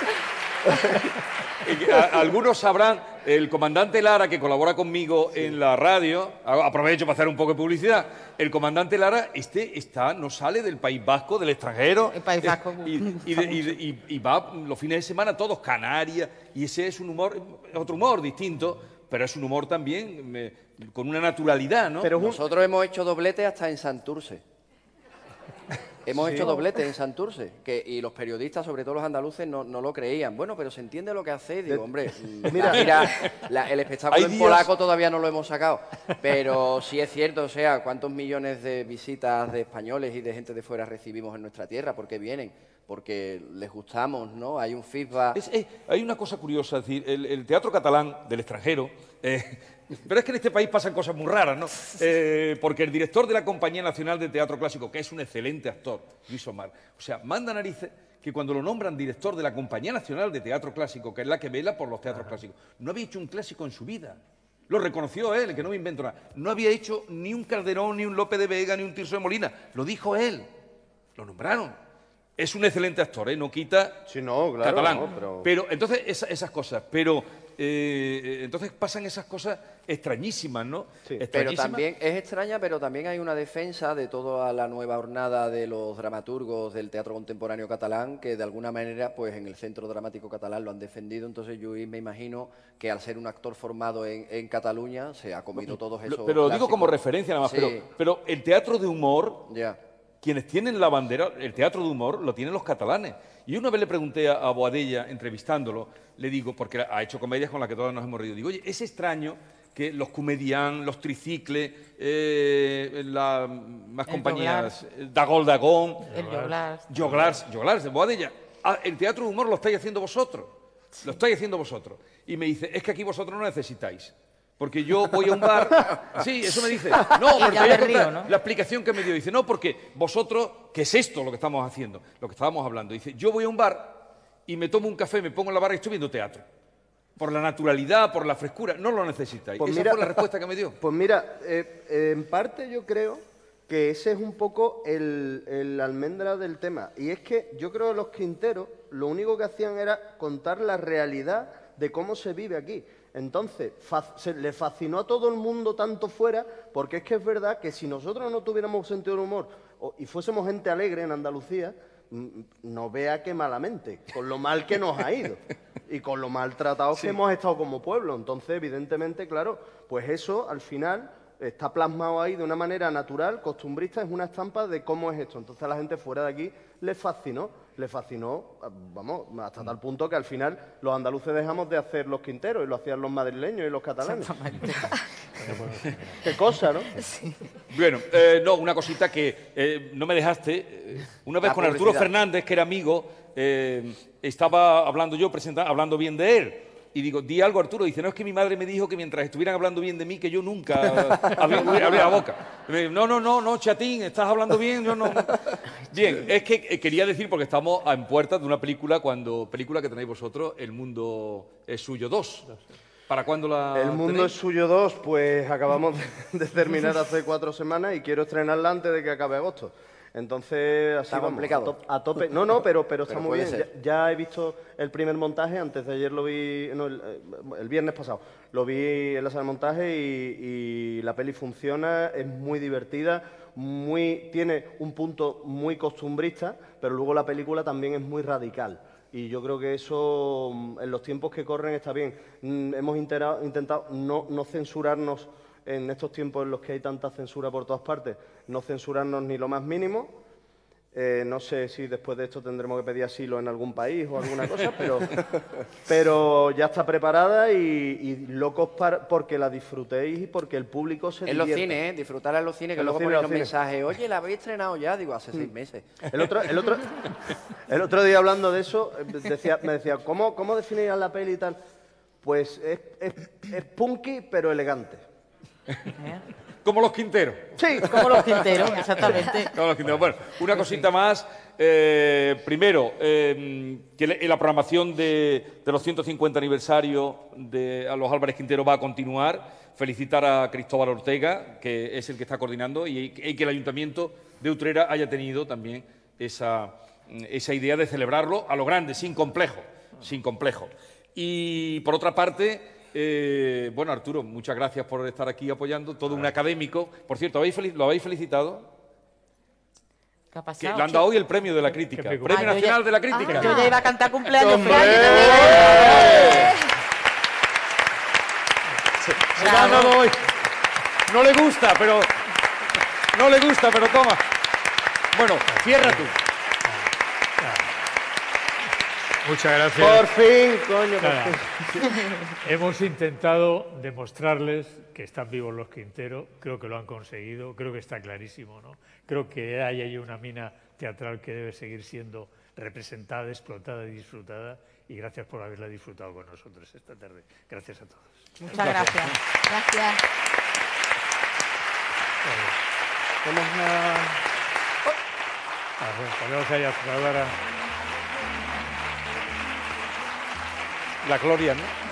algunos sabrán, el comandante Lara, que colabora conmigo en la radio, aprovecho para hacer un poco de publicidad, el comandante Lara, este está, no sale del País Vasco, del extranjero. El País Vasco. y, va los fines de semana todos Canarias, y ese es un humor, otro humor distinto, pero es un humor también eh, con una naturalidad, ¿no? Pero Nosotros hemos hecho doblete hasta en Santurce. Hemos hecho doblete en Santurce y los periodistas, sobre todo los andaluces, no, lo creían. Bueno, pero se entiende lo que hace. Digo, hombre, mm, mira, mira el espectáculo en polaco todavía no lo hemos sacado. Pero sí es cierto, o sea, cuántos millones de visitas de españoles y de gente de fuera recibimos en nuestra tierra, porque vienen porque les gustamos, ¿no? Hay un feedback. hay una cosa curiosa, es decir, el, teatro catalán del extranjero eh, pero es que en este país pasan cosas muy raras, ¿no? Eh, porque el director de la Compañía Nacional de Teatro Clásico, que es un excelente actor, Luis Omar, o sea, manda narices que cuando lo nombran director de la Compañía Nacional de Teatro Clásico, que es la que vela por los teatros clásicos, no había hecho un clásico en su vida. Lo reconoció él, que no me invento nada. No había hecho ni un Calderón, ni un López de Vega, ni un Tirso de Molina. Lo dijo él. Lo nombraron. Es un excelente actor, ¿eh? No quita sí, no, claro, catalán. pero... entonces, esas, cosas. Pero eh, eh, entonces pasan esas cosas extrañísima ¿no? pero también es extraña, pero también hay una defensa de toda la nueva hornada de los dramaturgos del teatro contemporáneo catalán que de alguna manera, pues en el centro dramático catalán lo han defendido. Entonces, yo me imagino que al ser un actor formado en, Cataluña se ha comido todos esos. Pero lo digo como referencia nada más. Pero, el teatro de humor. quienes tienen la bandera, el teatro de humor, lo tienen los catalanes. Y una vez le pregunté a, Boadella, entrevistándolo, le digo, porque ha hecho comedias con las que todos nos hemos reído, digo, oye, es extraño que los comedián los Tricicles, eh, las más compañías, eh, Dagol Dagón, Joglars, Joglars, de Boadella. Ah, el teatro de humor lo estáis haciendo vosotros, lo estáis haciendo vosotros. Y me dice, es que aquí vosotros no necesitáis. Porque yo voy a un bar. Sí, eso me dice. No, porque ¿no? la explicación que me dio. Dice, no, porque vosotros, ¿qué es esto lo que estamos haciendo? Lo que estábamos hablando. Dice, yo voy a un bar y me tomo un café, me pongo en la barra y estoy viendo teatro por la naturalidad, por la frescura. No lo necesitáis. Y pues Esa mira, fue la respuesta que me dio. Pues mira, eh, en parte yo creo que ese es un poco el, almendra del tema. Y es que yo creo que los quinteros lo único que hacían era contar la realidad de cómo se vive aquí. Entonces, se, le fascinó a todo el mundo tanto fuera, porque es que es verdad que si nosotros no tuviéramos sentido de humor y fuésemos gente alegre en Andalucía, Mm, no vea que malamente, con lo mal que nos ha ido y con lo maltratados que hemos estado como pueblo. Entonces, evidentemente, claro, pues eso al final está plasmado ahí de una manera natural, costumbrista, es una estampa de cómo es esto. Entonces a la gente fuera de aquí les fascinó le fascinó, vamos, hasta tal punto que al final los andaluces dejamos de hacer los quinteros y lo hacían los madrileños y los catalanes. Qué cosa, ¿no? Bueno, eh, no, una cosita que eh, no me dejaste. Eh, una vez con Arturo Fernández, que era amigo, estaba hablando yo, presentando hablando bien de él y digo, di algo Arturo. Dice, no, es que mi madre me dijo que mientras estuvieran hablando bien de mí, que yo nunca hablé, la boca. no, no, no, no, chatín, estás hablando bien, yo no. Bien, es que eh, quería decir, porque estamos en puertas de una película, cuando película que tenéis vosotros, El Mundo es Suyo 2. ¿Para cuándo la El Mundo es Suyo 2, pues acabamos de terminar hace cuatro semanas y quiero estrenarla antes de que acabe agosto. Entonces, así A, tope, No, no, pero, pero está muy bien. Ya, he visto el primer montaje, antes de ayer lo vi, eh, el, viernes pasado, lo vi en la sala de montaje y, la peli funciona, es muy divertida, muy, tiene un punto muy costumbrista, pero luego la película también es muy radical. Y yo creo que eso, mm, en los tiempos que corren, está bien. Mm, hemos intentado no, no censurarnos en estos tiempos en los que hay tanta censura por todas partes, no censurarnos ni lo más mínimo. Eh, no sé si después de esto tendremos que pedir asilo en algún país o alguna cosa, pero, pero ya está preparada y, locos porque la disfrutéis y porque el público se En los cines, ¿eh? disfrutar en los cines, que luego ponéis un mensaje, oye, la habéis estrenado ya, digo, hace seis mm. meses. El otro, el otro, el otro día hablando de eso, eh, decía, me decía, ¿cómo, cómo la peli y tal? Pues es punky pero elegante. ¿Eh? Como los Quinteros. Sí, como los Quinteros, exactamente. los Bueno, una pues cosita más. Eh, primero, em, que la programación de, los 150 aniversario de los Álvarez Quintero va a continuar. Felicitar a Cristóbal Ortega, que es el que está coordinando, y, que el Ayuntamiento de Utrera haya tenido también esa, esa idea de celebrarlo a lo grande, sin complejo. Sin complejo. Y por otra parte, eh, bueno, Arturo, muchas gracias por estar aquí apoyando. Todo un ah. académico. Por cierto, ¿lo habéis felicitado? ¿Qué le han dado hoy el premio de la crítica. Premio ah, Nacional de la Crítica. Ah, yo ya iba a cantar cumpleaños. No le gusta, pero... No le gusta, pero toma. Bueno, cierra tú. Muchas gracias. Por fin, coño. por fin. Hemos intentado demostrarles que están vivos los Quintero, creo que lo han conseguido, creo que está clarísimo, ¿no? Creo que hay ahí una mina teatral que debe seguir siendo representada, explotada y disfrutada, y gracias por haberla disfrutado con nosotros esta tarde. Gracias a todos. Muchas gracias. Gracias. Ah, a... la gloria, ¿no?